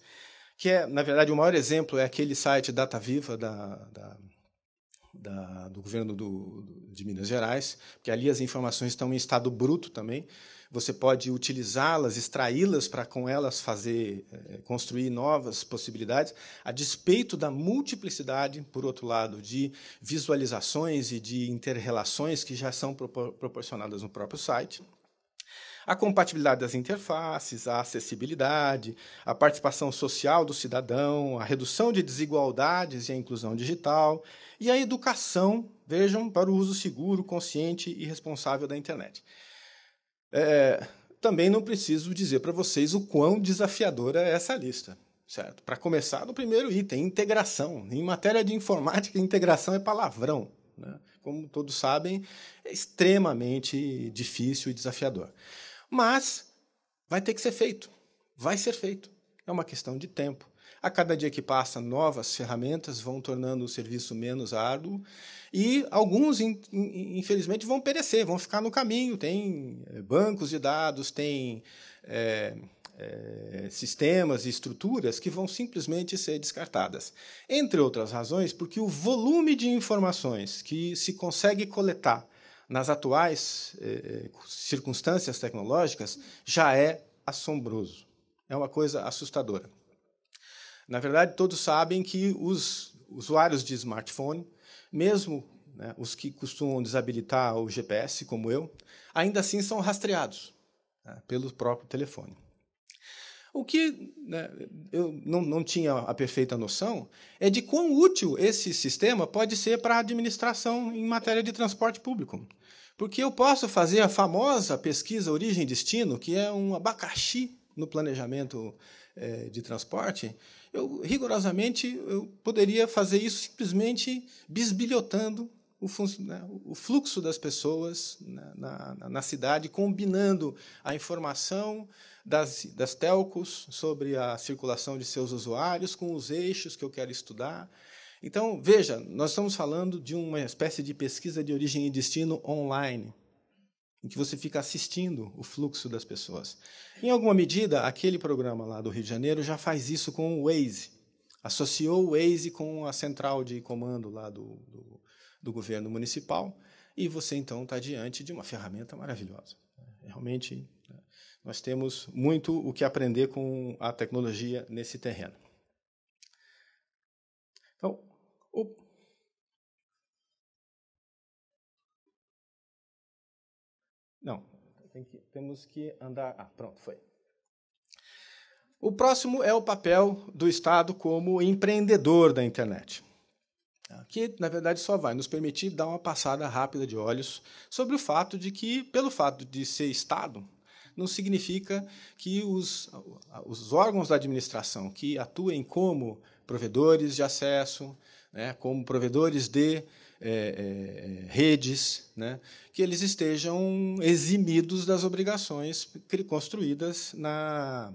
que é, na verdade, o maior exemplo é aquele site Data Viva da, da da, do governo do, do, de Minas Gerais, porque ali as informações estão em estado bruto também. Você pode utilizá-las, extraí-las para com elas fazer eh, construir novas possibilidades, a despeito da multiplicidade, por outro lado, de visualizações e de interrelações que já são propor proporcionadas no próprio site a compatibilidade das interfaces, a acessibilidade, a participação social do cidadão, a redução de desigualdades e a inclusão digital, e a educação, vejam, para o uso seguro, consciente e responsável da internet. É, também não preciso dizer para vocês o quão desafiadora é essa lista certo? Para começar, no primeiro item, integração. Em matéria de informática, integração é palavrão. Né? Como todos sabem, é extremamente difícil e desafiador. Mas vai ter que ser feito. Vai ser feito. É uma questão de tempo. A cada dia que passa, novas ferramentas vão tornando o serviço menos árduo e alguns, infelizmente, vão perecer, vão ficar no caminho. Tem eh, bancos de dados, tem é, é, sistemas e estruturas que vão simplesmente ser descartadas. Entre outras razões, porque o volume de informações que se consegue coletar nas atuais eh, eh, circunstâncias tecnológicas, já é assombroso. É uma coisa assustadora. Na verdade, todos sabem que os usuários de smartphone, mesmo né, os que costumam desabilitar o GPS, como eu, ainda assim são rastreados né, pelo próprio telefone. O que né, eu não, não tinha a perfeita noção é de quão útil esse sistema pode ser para a administração em matéria de transporte público. Porque eu posso fazer a famosa pesquisa origem-destino, que é um abacaxi no planejamento é, de transporte, eu rigorosamente eu poderia fazer isso simplesmente bisbilhotando o, né, o fluxo das pessoas na, na, na cidade, combinando a informação das, das telcos, sobre a circulação de seus usuários, com os eixos que eu quero estudar. Então, veja, nós estamos falando de uma espécie de pesquisa de origem e destino online, em que você fica assistindo o fluxo das pessoas. Em alguma medida, aquele programa lá do Rio de Janeiro já faz isso com o Waze. Associou o Waze com a central de comando lá do, do, do governo municipal, e você então está diante de uma ferramenta maravilhosa. É realmente. Né? Nós temos muito o que aprender com a tecnologia nesse terreno. Então, o Não, tem que, temos que andar. Ah, pronto, foi. O próximo é o papel do Estado como empreendedor da internet, tá? que na verdade só vai nos permitir dar uma passada rápida de olhos sobre o fato de que, pelo fato de ser Estado, não significa que os, os órgãos da administração que atuem como provedores de acesso, né, como provedores de é, é, redes, né, que eles estejam eximidos das obrigações construídas na,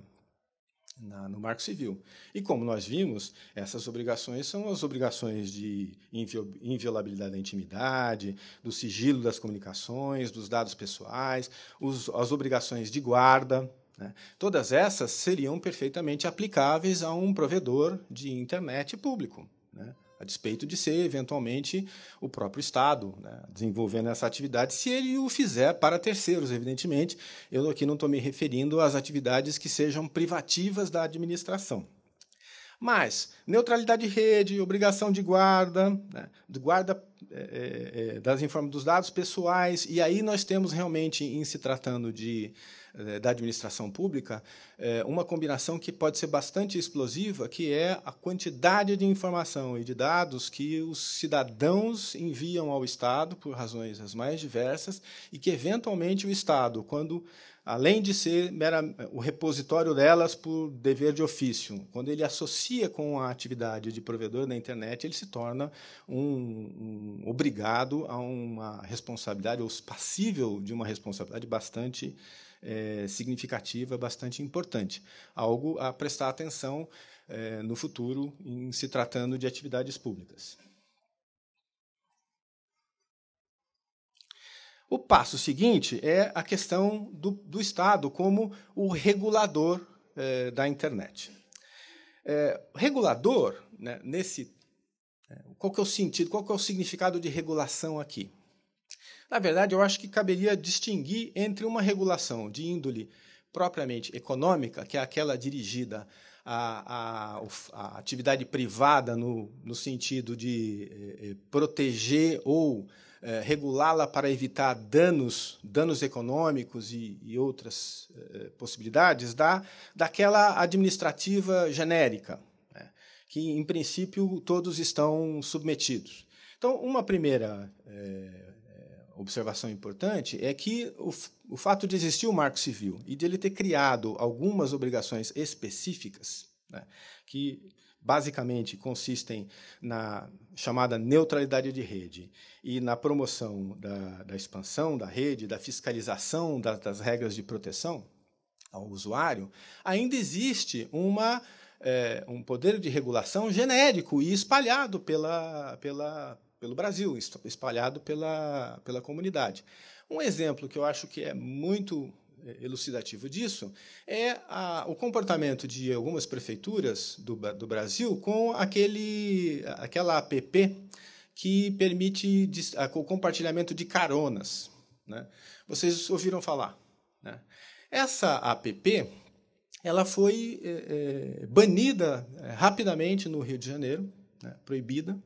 na, no Marco Civil. E como nós vimos, essas obrigações são as obrigações de inviolabilidade da intimidade, do sigilo das comunicações, dos dados pessoais, os, as obrigações de guarda. Né? Todas essas seriam perfeitamente aplicáveis a um provedor de internet público. Né? a despeito de ser, eventualmente, o próprio Estado né, desenvolvendo essa atividade, se ele o fizer para terceiros, evidentemente. Eu aqui não estou me referindo às atividades que sejam privativas da administração. Mas neutralidade de rede, obrigação de guarda, né, de guarda é, é, é das informações dos dados pessoais, e aí nós temos realmente, em se tratando de eh, da administração pública, eh, uma combinação que pode ser bastante explosiva, que é a quantidade de informação e de dados que os cidadãos enviam ao Estado, por razões as mais diversas, e que, eventualmente, o Estado, quando além de ser mera, o repositório delas por dever de ofício. Quando ele associa com a atividade de provedor da internet, ele se torna um, um obrigado a uma responsabilidade, ou passível de uma responsabilidade bastante é, significativa, bastante importante. Algo a prestar atenção é, no futuro em se tratando de atividades públicas. O passo seguinte é a questão do, do Estado como o regulador é, da internet. É, regulador, né, nesse. É, qual que é o sentido, qual que é o significado de regulação aqui? Na verdade, eu acho que caberia distinguir entre uma regulação de índole propriamente econômica, que é aquela dirigida à, à, à atividade privada no, no sentido de eh, eh, proteger ou eh, regulá-la para evitar danos, danos econômicos e, e outras possibilidades, da, daquela administrativa genérica, né, que, em princípio, todos estão submetidos. Então, uma primeira observação importante é que o, o fato de existir o Marco Civil e de ele ter criado algumas obrigações específicas, né, que basicamente consistem na chamada neutralidade de rede e na promoção da, da expansão da rede, da fiscalização das, das regras de proteção ao usuário, ainda existe uma é um poder de regulação genérico e espalhado pela, pela, pelo Brasil, espalhado pela, pela comunidade. Um exemplo que eu acho que é muito é, elucidativo disso é a, o comportamento de algumas prefeituras do, do Brasil com aquele, aquela app que permite o compartilhamento de caronas. Né? Vocês ouviram falar. Né? Essa app ela foi é, é, banida é, rapidamente no Rio de Janeiro, né? proibida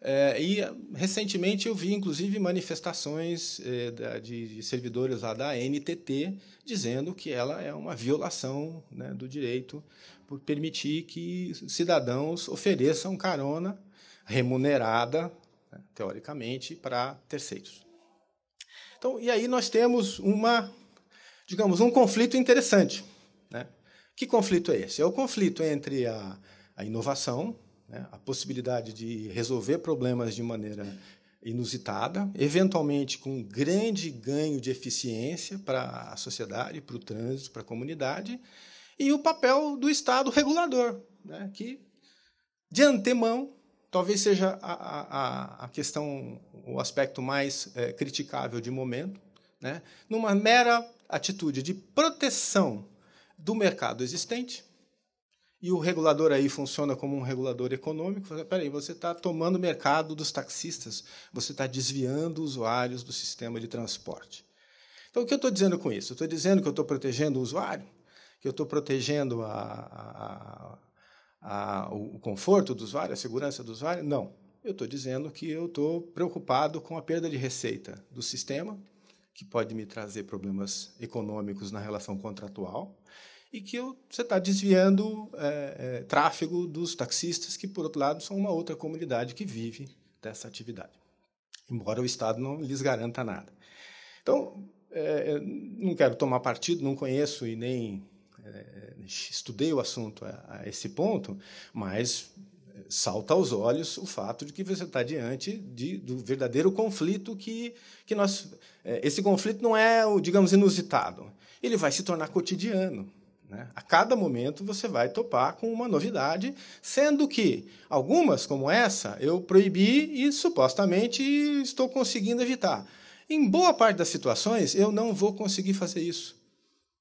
é, e recentemente eu vi, inclusive, manifestações é, de, de, servidores lá da NTT dizendo que ela é uma violação né, do direito por permitir que cidadãos ofereçam carona remunerada, né, teoricamente, para terceiros. Então, e aí nós temos uma, digamos, um conflito interessante. Né? Que conflito é esse? É o conflito entre a, a inovação, né? a possibilidade de resolver problemas de maneira inusitada, eventualmente com um grande ganho de eficiência para a sociedade, para o trânsito, para a comunidade, e o papel do Estado regulador, né? que de antemão talvez seja a, a, a questão, o aspecto mais é, criticável de momento, né? numa mera atitude de proteção do mercado existente, e o regulador aí funciona como um regulador econômico. Peraí, você está tomando o mercado dos taxistas, você está desviando usuários do sistema de transporte. Então, o que eu estou dizendo com isso? Estou dizendo que eu estou protegendo o usuário, que eu estou protegendo a, a, a, o conforto do usuário, a segurança do usuário? Não. Eu estou dizendo que eu estou preocupado com a perda de receita do sistema, que pode me trazer problemas econômicos na relação contratual e que você está desviando é, é, tráfego dos taxistas, que, por outro lado, são uma outra comunidade que vive dessa atividade, embora o Estado não lhes garanta nada. Então, é, é não quero tomar partido, não conheço e nem é, estudei o assunto a, a esse ponto, mas é, salta aos olhos o fato de que você está diante de, do verdadeiro conflito que, que nós. Esse conflito não é, digamos, inusitado. Ele vai se tornar cotidiano. Né? A cada momento você vai topar com uma novidade, sendo que algumas, como essa, eu proibi e supostamente estou conseguindo evitar. Em boa parte das situações, eu não vou conseguir fazer isso.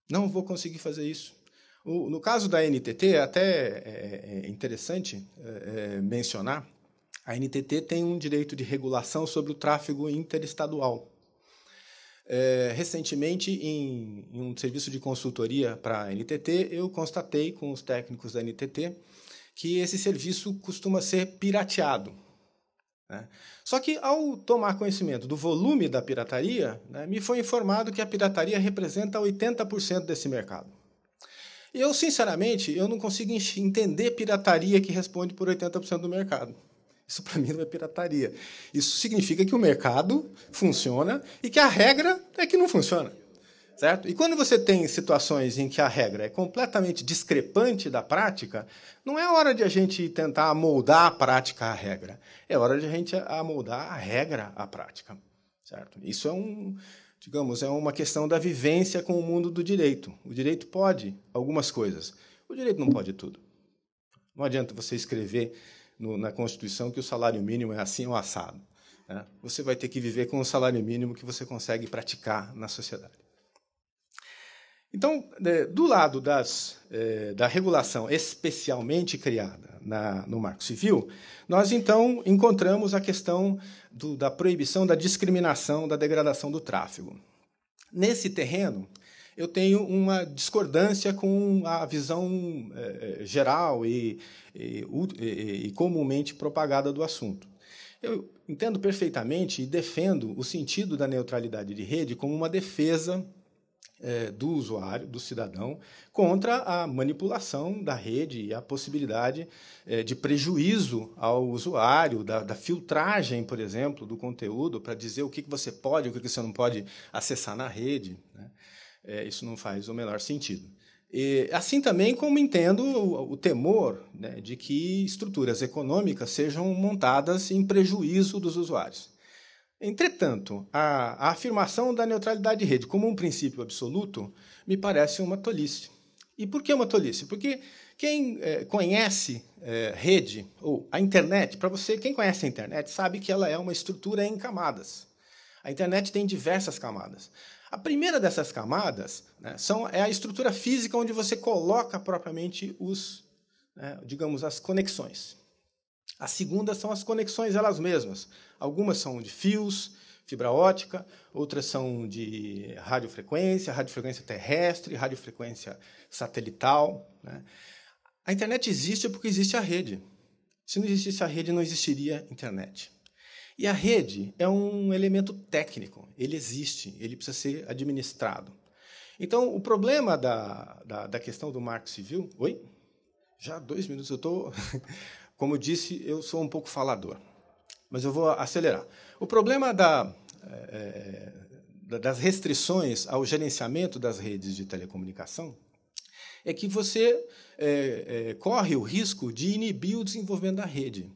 Não vou conseguir fazer isso. O, no caso da NTT, é até é, é interessante é, é, mencionar, a NTT tem um direito de regulação sobre o tráfego interestadual. É, recentemente, em, em, um serviço de consultoria para a NTT, eu constatei com os técnicos da NTT que esse serviço costuma ser pirateado. Né? Só que, ao tomar conhecimento do volume da pirataria, né, me foi informado que a pirataria representa 80% desse mercado. Eu, sinceramente, eu não consigo entender pirataria que responde por 80% do mercado. Isso para [LAUGHS] mim não é pirataria. Isso significa que o mercado funciona e que a regra é que não funciona. Certo? E quando você tem situações em que a regra é completamente discrepante da prática, não é hora de a gente tentar moldar a prática à regra. É hora de a gente amoldar a regra à prática. Certo? Isso é um, digamos, é uma questão da vivência com o mundo do direito. O direito pode algumas coisas. O direito não pode tudo. Não adianta você escrever no, na Constituição que o salário mínimo é assim ou assado. Né? Você vai ter que viver com o salário mínimo que você consegue praticar na sociedade. Então, é, do lado das, é, da regulação especialmente criada na, no Marco Civil, nós então encontramos a questão do, da proibição da discriminação, da degradação do tráfego. Nesse terreno, eu tenho uma discordância com a visão é, é geral e, e, e, e comumente propagada do assunto. Eu entendo perfeitamente e defendo o sentido da neutralidade de rede como uma defesa é, do usuário, do cidadão, contra a manipulação da rede e a possibilidade é, de prejuízo ao usuário, da, da, filtragem, por exemplo, do conteúdo, para dizer o que, que você pode e o que, que você não pode acessar na rede. Né? É, isso não faz o menor sentido. E, assim também como entendo o, o temor né, de que estruturas econômicas sejam montadas em prejuízo dos usuários. Entretanto, a, a afirmação da neutralidade de rede como um princípio absoluto me parece uma tolice. E por que uma tolice? Porque quem é, conhece é, rede ou a internet, para você, quem conhece a internet sabe que ela é uma estrutura em camadas. A internet tem diversas camadas. A primeira dessas camadas né, são, é a estrutura física onde você coloca propriamente os, né, digamos, as conexões. A segunda são as conexões elas mesmas. Algumas são de fios, fibra ótica, outras são de radiofrequência, radiofrequência terrestre, radiofrequência satelital. Né? A internet existe porque existe a rede. Se não existisse a rede, não existiria internet. E a rede é um elemento técnico, ele existe, ele precisa ser administrado. Então, o problema da, da, da questão do marco civil. Oi? Já dois minutos, eu estou. [LAUGHS] Como disse, eu sou um pouco falador, mas eu vou acelerar. O problema da, é, das restrições ao gerenciamento das redes de telecomunicação é que você é, é, corre o risco de inibir o desenvolvimento da rede.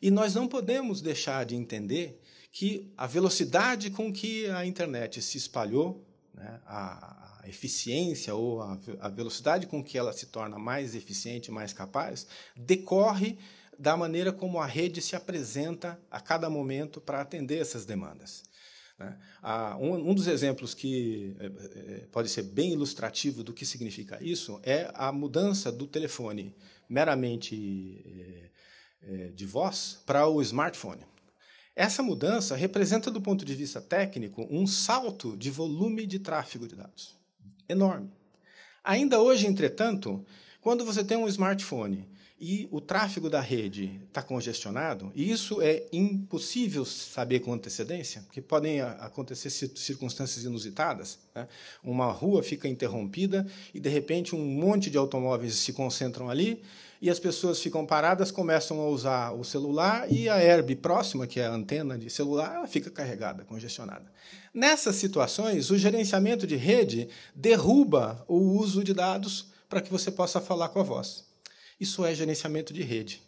E nós não podemos deixar de entender que a velocidade com que a internet se espalhou, né, a, a, eficiência ou a, a velocidade com que ela se torna mais eficiente, mais capaz, decorre da maneira como a rede se apresenta a cada momento para atender essas demandas. Né? Ah, um dos exemplos que é, é, é, pode ser bem ilustrativo do que significa isso é a mudança do telefone meramente de voz para o smartphone. Essa mudança representa, do ponto de vista técnico, um salto de volume de tráfego de dados enorme. Ainda hoje, entretanto, quando você tem um smartphone e o tráfego da rede está congestionado, e isso é impossível saber com antecedência, porque podem acontecer circunstâncias inusitadas. Né? Uma rua fica interrompida e, de repente, um monte de automóveis se concentram ali e as pessoas ficam paradas, começam a usar o celular e a herb próxima, que é a antena de celular, ela fica carregada, congestionada. Nessas situações, o gerenciamento de rede derruba o uso de dados para que você possa falar com a voz. Isso é gerenciamento de rede.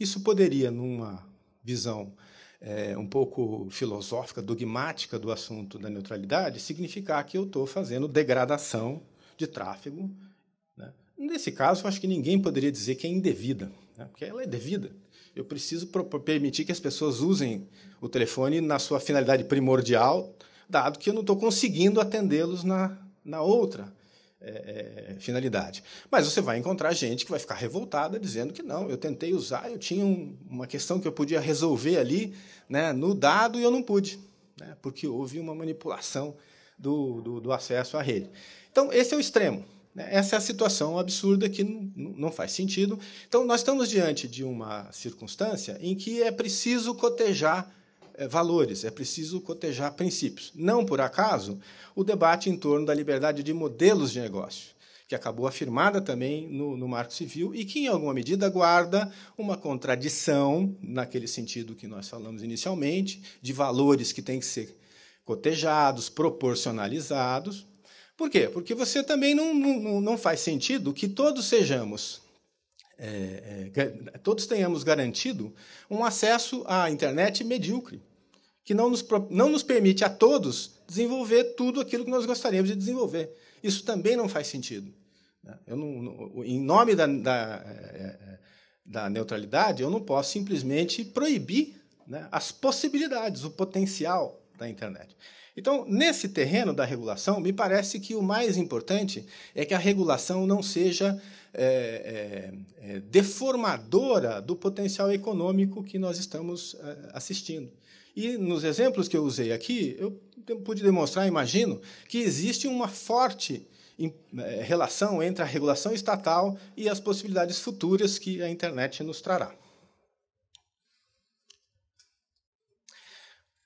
Isso poderia, numa visão é, um pouco filosófica, dogmática do assunto da neutralidade, significar que eu estou fazendo degradação de tráfego. Né? Nesse caso, acho que ninguém poderia dizer que é indevida, né? porque ela é devida. Eu preciso permitir que as pessoas usem o telefone na sua finalidade primordial, dado que eu não estou conseguindo atendê-los na, na outra. É, é, finalidade. Mas você vai encontrar gente que vai ficar revoltada dizendo que não, eu tentei usar, eu tinha um, uma questão que eu podia resolver ali né, no dado e eu não pude, né, porque houve uma manipulação do, do, do, acesso à rede. Então, esse é o extremo. Né? Essa é a situação absurda que não faz sentido. Então, nós estamos diante de uma circunstância em que é preciso cotejar é, valores, é preciso cotejar princípios. Não por acaso, o debate em torno da liberdade de modelos de negócio, que acabou afirmada também no, no Marco Civil e que, em alguma medida, guarda uma contradição, naquele sentido que nós falamos inicialmente, de valores que têm que ser cotejados, proporcionalizados. Por quê? Porque você também não, não, não faz sentido que todos sejamos é, é, todos tenhamos garantido um acesso à internet medíocre que não nos, não nos permite a todos desenvolver tudo aquilo que nós gostaríamos de desenvolver. Isso também não faz sentido. Né? Eu não, em nome da, da, é, é, da, neutralidade, eu não posso simplesmente proibir né, as possibilidades, o potencial da internet. Então, nesse terreno da regulação, me parece que o mais importante é que a regulação não seja é, é, é, deformadora do potencial econômico que nós estamos é, assistindo. E nos exemplos que eu usei aqui, eu pude demonstrar, imagino, que existe uma forte é, relação entre a regulação estatal e as possibilidades futuras que a internet nos trará.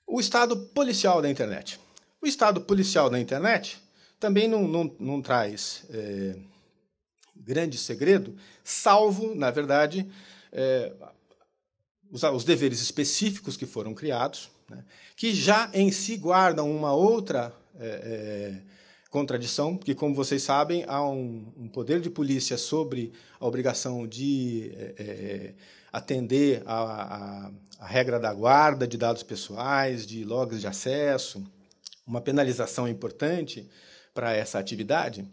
O estado policial da internet. O estado policial da internet também não, não, não traz é, grande segredo, salvo, na verdade, é, os, os deveres específicos que foram criados, né, que já em si guardam uma outra é, é, contradição, porque, como vocês sabem, há um, um, poder de polícia sobre a obrigação de é, atender à regra da guarda de dados pessoais, de logs de acesso, uma penalização importante para essa atividade.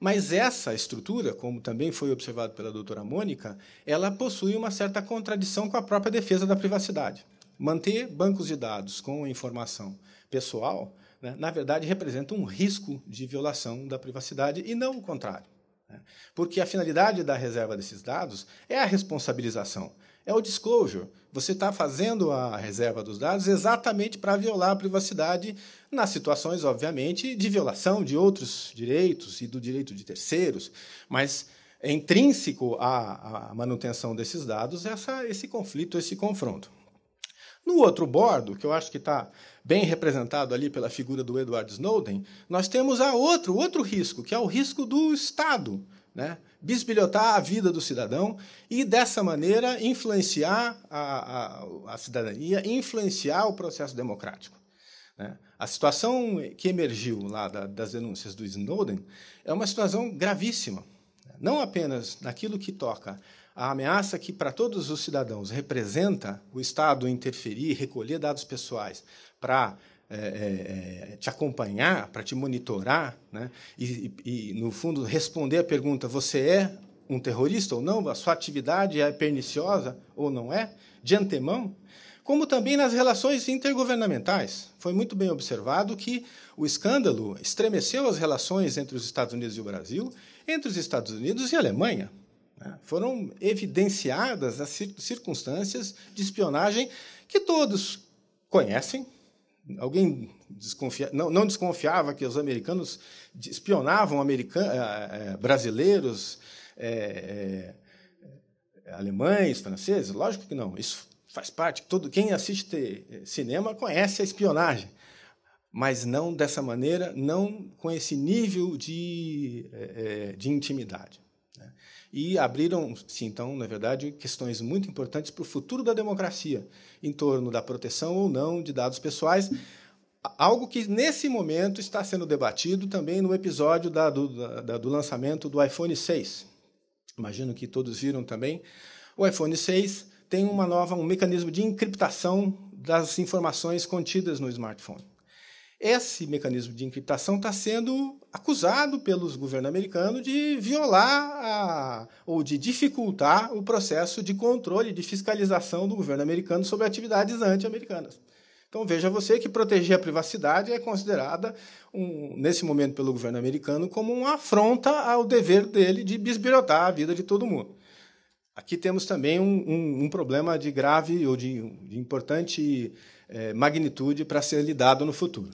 Mas essa estrutura, como também foi observado pela doutora Mônica, ela possui uma certa contradição com a própria defesa da privacidade. Manter bancos de dados com informação pessoal, né, na verdade, representa um risco de violação da privacidade e não o contrário. Né? Porque a finalidade da reserva desses dados é a responsabilização é o disclosure. Você está fazendo a reserva dos dados exatamente para violar a privacidade, nas situações, obviamente, de violação de outros direitos e do direito de terceiros, mas é intrínseco à, à manutenção desses dados essa, esse conflito, esse confronto. No outro bordo, que eu acho que está bem representado ali pela figura do Edward Snowden, nós temos a outro, outro risco, que é o risco do Estado né? bisbilhotar a vida do cidadão e, dessa maneira, influenciar a, a, a cidadania, influenciar o processo democrático. Né? A situação que emergiu lá da, das denúncias do Snowden é uma situação gravíssima, né? não apenas naquilo que toca à ameaça que para todos os cidadãos representa o Estado interferir, recolher dados pessoais para é, é, é, te acompanhar, para te monitorar, né? E, e, no fundo, responder a pergunta: você é um terrorista ou não? A sua atividade é perniciosa ou não é? De antemão? Como também nas relações intergovernamentais. Foi muito bem observado que o escândalo estremeceu as relações entre os Estados Unidos e o Brasil, entre os Estados Unidos e a Alemanha. Né? Foram evidenciadas as circunstâncias de espionagem que todos conhecem, Alguém desconfia, não, não, desconfiava que os americanos espionavam american, eh, eh, brasileiros, eh, alemães, franceses? Lógico que não. Isso faz parte. Todo quem assiste cinema conhece a espionagem, mas não dessa maneira, não com esse nível de, de intimidade e abriram-se, então, na verdade, questões muito importantes para o futuro da democracia, em torno da proteção ou não de dados pessoais, algo que nesse momento está sendo debatido também no episódio da, do, da, do lançamento do iPhone 6. Imagino que todos viram também. O iPhone 6 tem uma nova, um mecanismo de encriptação das informações contidas no smartphone. Esse mecanismo de encriptação está sendo acusado pelos governos americanos de violar a, ou de dificultar o processo de controle, de fiscalização do governo americano sobre atividades anti-americanas. Então veja você que proteger a privacidade é considerada, um, nesse momento pelo governo americano, como uma afronta ao dever dele de bisbilhotar a vida de todo mundo. Aqui temos também um, um, um problema de grave ou de, de importante eh, magnitude para ser lidado no futuro.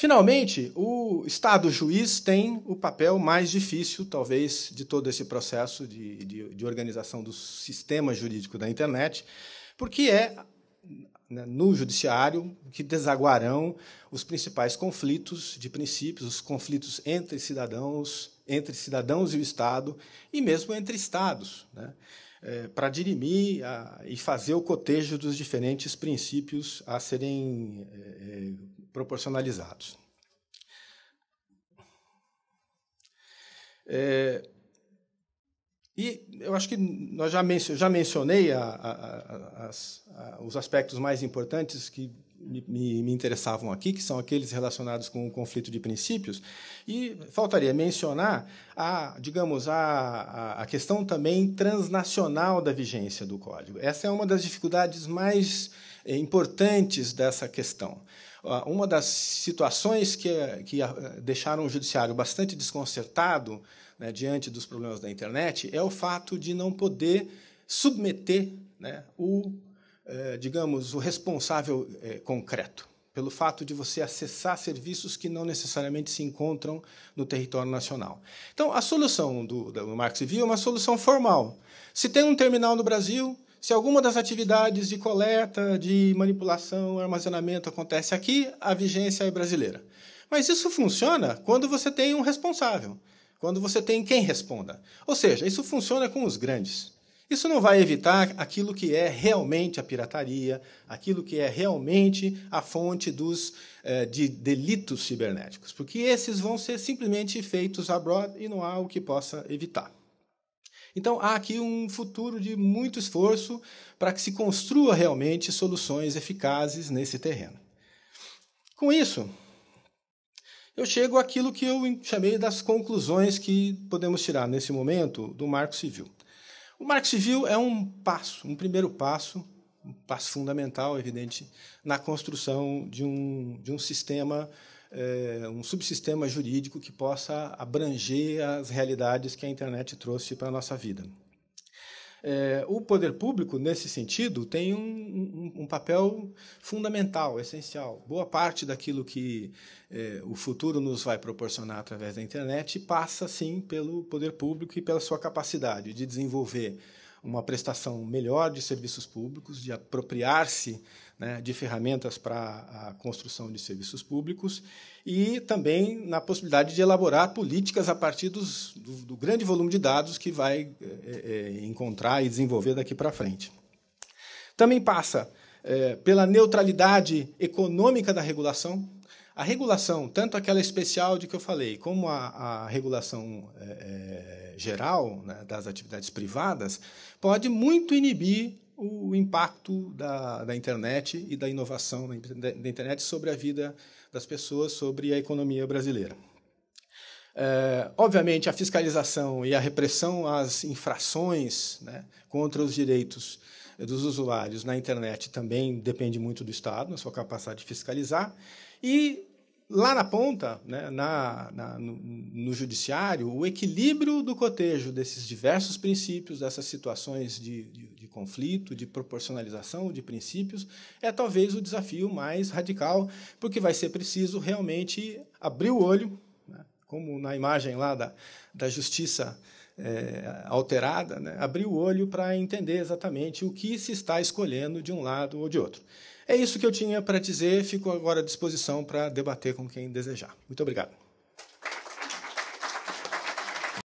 Finalmente, o Estado juiz tem o papel mais difícil, talvez, de todo esse processo de, de, de organização do sistema jurídico da internet, porque é né, no judiciário que desaguarão os principais conflitos de princípios, os conflitos entre cidadãos, entre cidadãos e o Estado, e mesmo entre Estados, né? é, para dirimir a, ah, e fazer o cotejo dos diferentes princípios a serem é, é proporcionalizados. É, e eu acho que nós já, men já mencionei a, a, a, as, os aspectos mais importantes que me, me, me, interessavam aqui, que são aqueles relacionados com o conflito de princípios, e faltaria mencionar a, digamos, a, a questão também transnacional da vigência do código. Essa é uma das dificuldades mais eh, importantes dessa questão. Uma das situações que, que eh, deixaram o judiciário bastante desconcertado né, diante dos problemas da internet é o fato de não poder submeter né, o, eh, digamos, o responsável eh, concreto pelo fato de você acessar serviços que não necessariamente se encontram no território nacional. Então, a solução do, do Marco Civil é uma solução formal. Se tem um terminal no Brasil, se alguma das atividades de coleta, de manipulação, armazenamento acontece aqui, a vigência é brasileira. Mas isso funciona quando você tem um responsável, quando você tem quem responda. Ou seja, isso funciona com os grandes. Isso não vai evitar aquilo que é realmente a pirataria, aquilo que é realmente a fonte dos eh, de delitos cibernéticos, porque esses vão ser simplesmente feitos abroad e não há o que possa evitar. Então há aqui um futuro de muito esforço para que se construa realmente soluções eficazes nesse terreno. Com isso, eu chego àquilo que eu chamei das conclusões que podemos tirar nesse momento do Marco Civil. O Marco Civil é um passo, um primeiro passo, um passo fundamental, evidente, na construção de um, de um sistema é, um subsistema jurídico que possa abranger as realidades que a internet trouxe para a nossa vida. É, o poder público, nesse sentido, tem um, um, um, papel fundamental, essencial. Boa parte daquilo que é, o futuro nos vai proporcionar através da internet passa, sim, pelo poder público e pela sua capacidade de desenvolver uma prestação melhor de serviços públicos, de apropriar-se né, de ferramentas para a construção de serviços públicos e também na possibilidade de elaborar políticas a partir dos, do, do, grande volume de dados que vai é, é, encontrar e desenvolver daqui para frente. Também passa é, pela neutralidade econômica da regulação. A regulação, tanto aquela especial de que eu falei, como a, a regulação geral, né, das atividades privadas, pode muito inibir o impacto da, da internet e da inovação da, internet sobre a vida das pessoas, sobre a economia brasileira. É, obviamente, a fiscalização e a repressão às infrações né, contra os direitos dos usuários na internet também depende muito do Estado, na sua capacidade de fiscalizar. E lá na ponta, né, na, na no, no, judiciário, o equilíbrio do cotejo desses diversos princípios, dessas situações de, de, de, conflito, de proporcionalização de princípios, é talvez o desafio mais radical, porque vai ser preciso realmente abrir o olho, né, como na imagem lá da, da justiça. É, alterada, né, abrir o olho para entender exatamente o que se está escolhendo de um lado ou de outro. É isso que eu tinha para dizer. Fico agora à disposição para debater com quem desejar. Muito obrigado.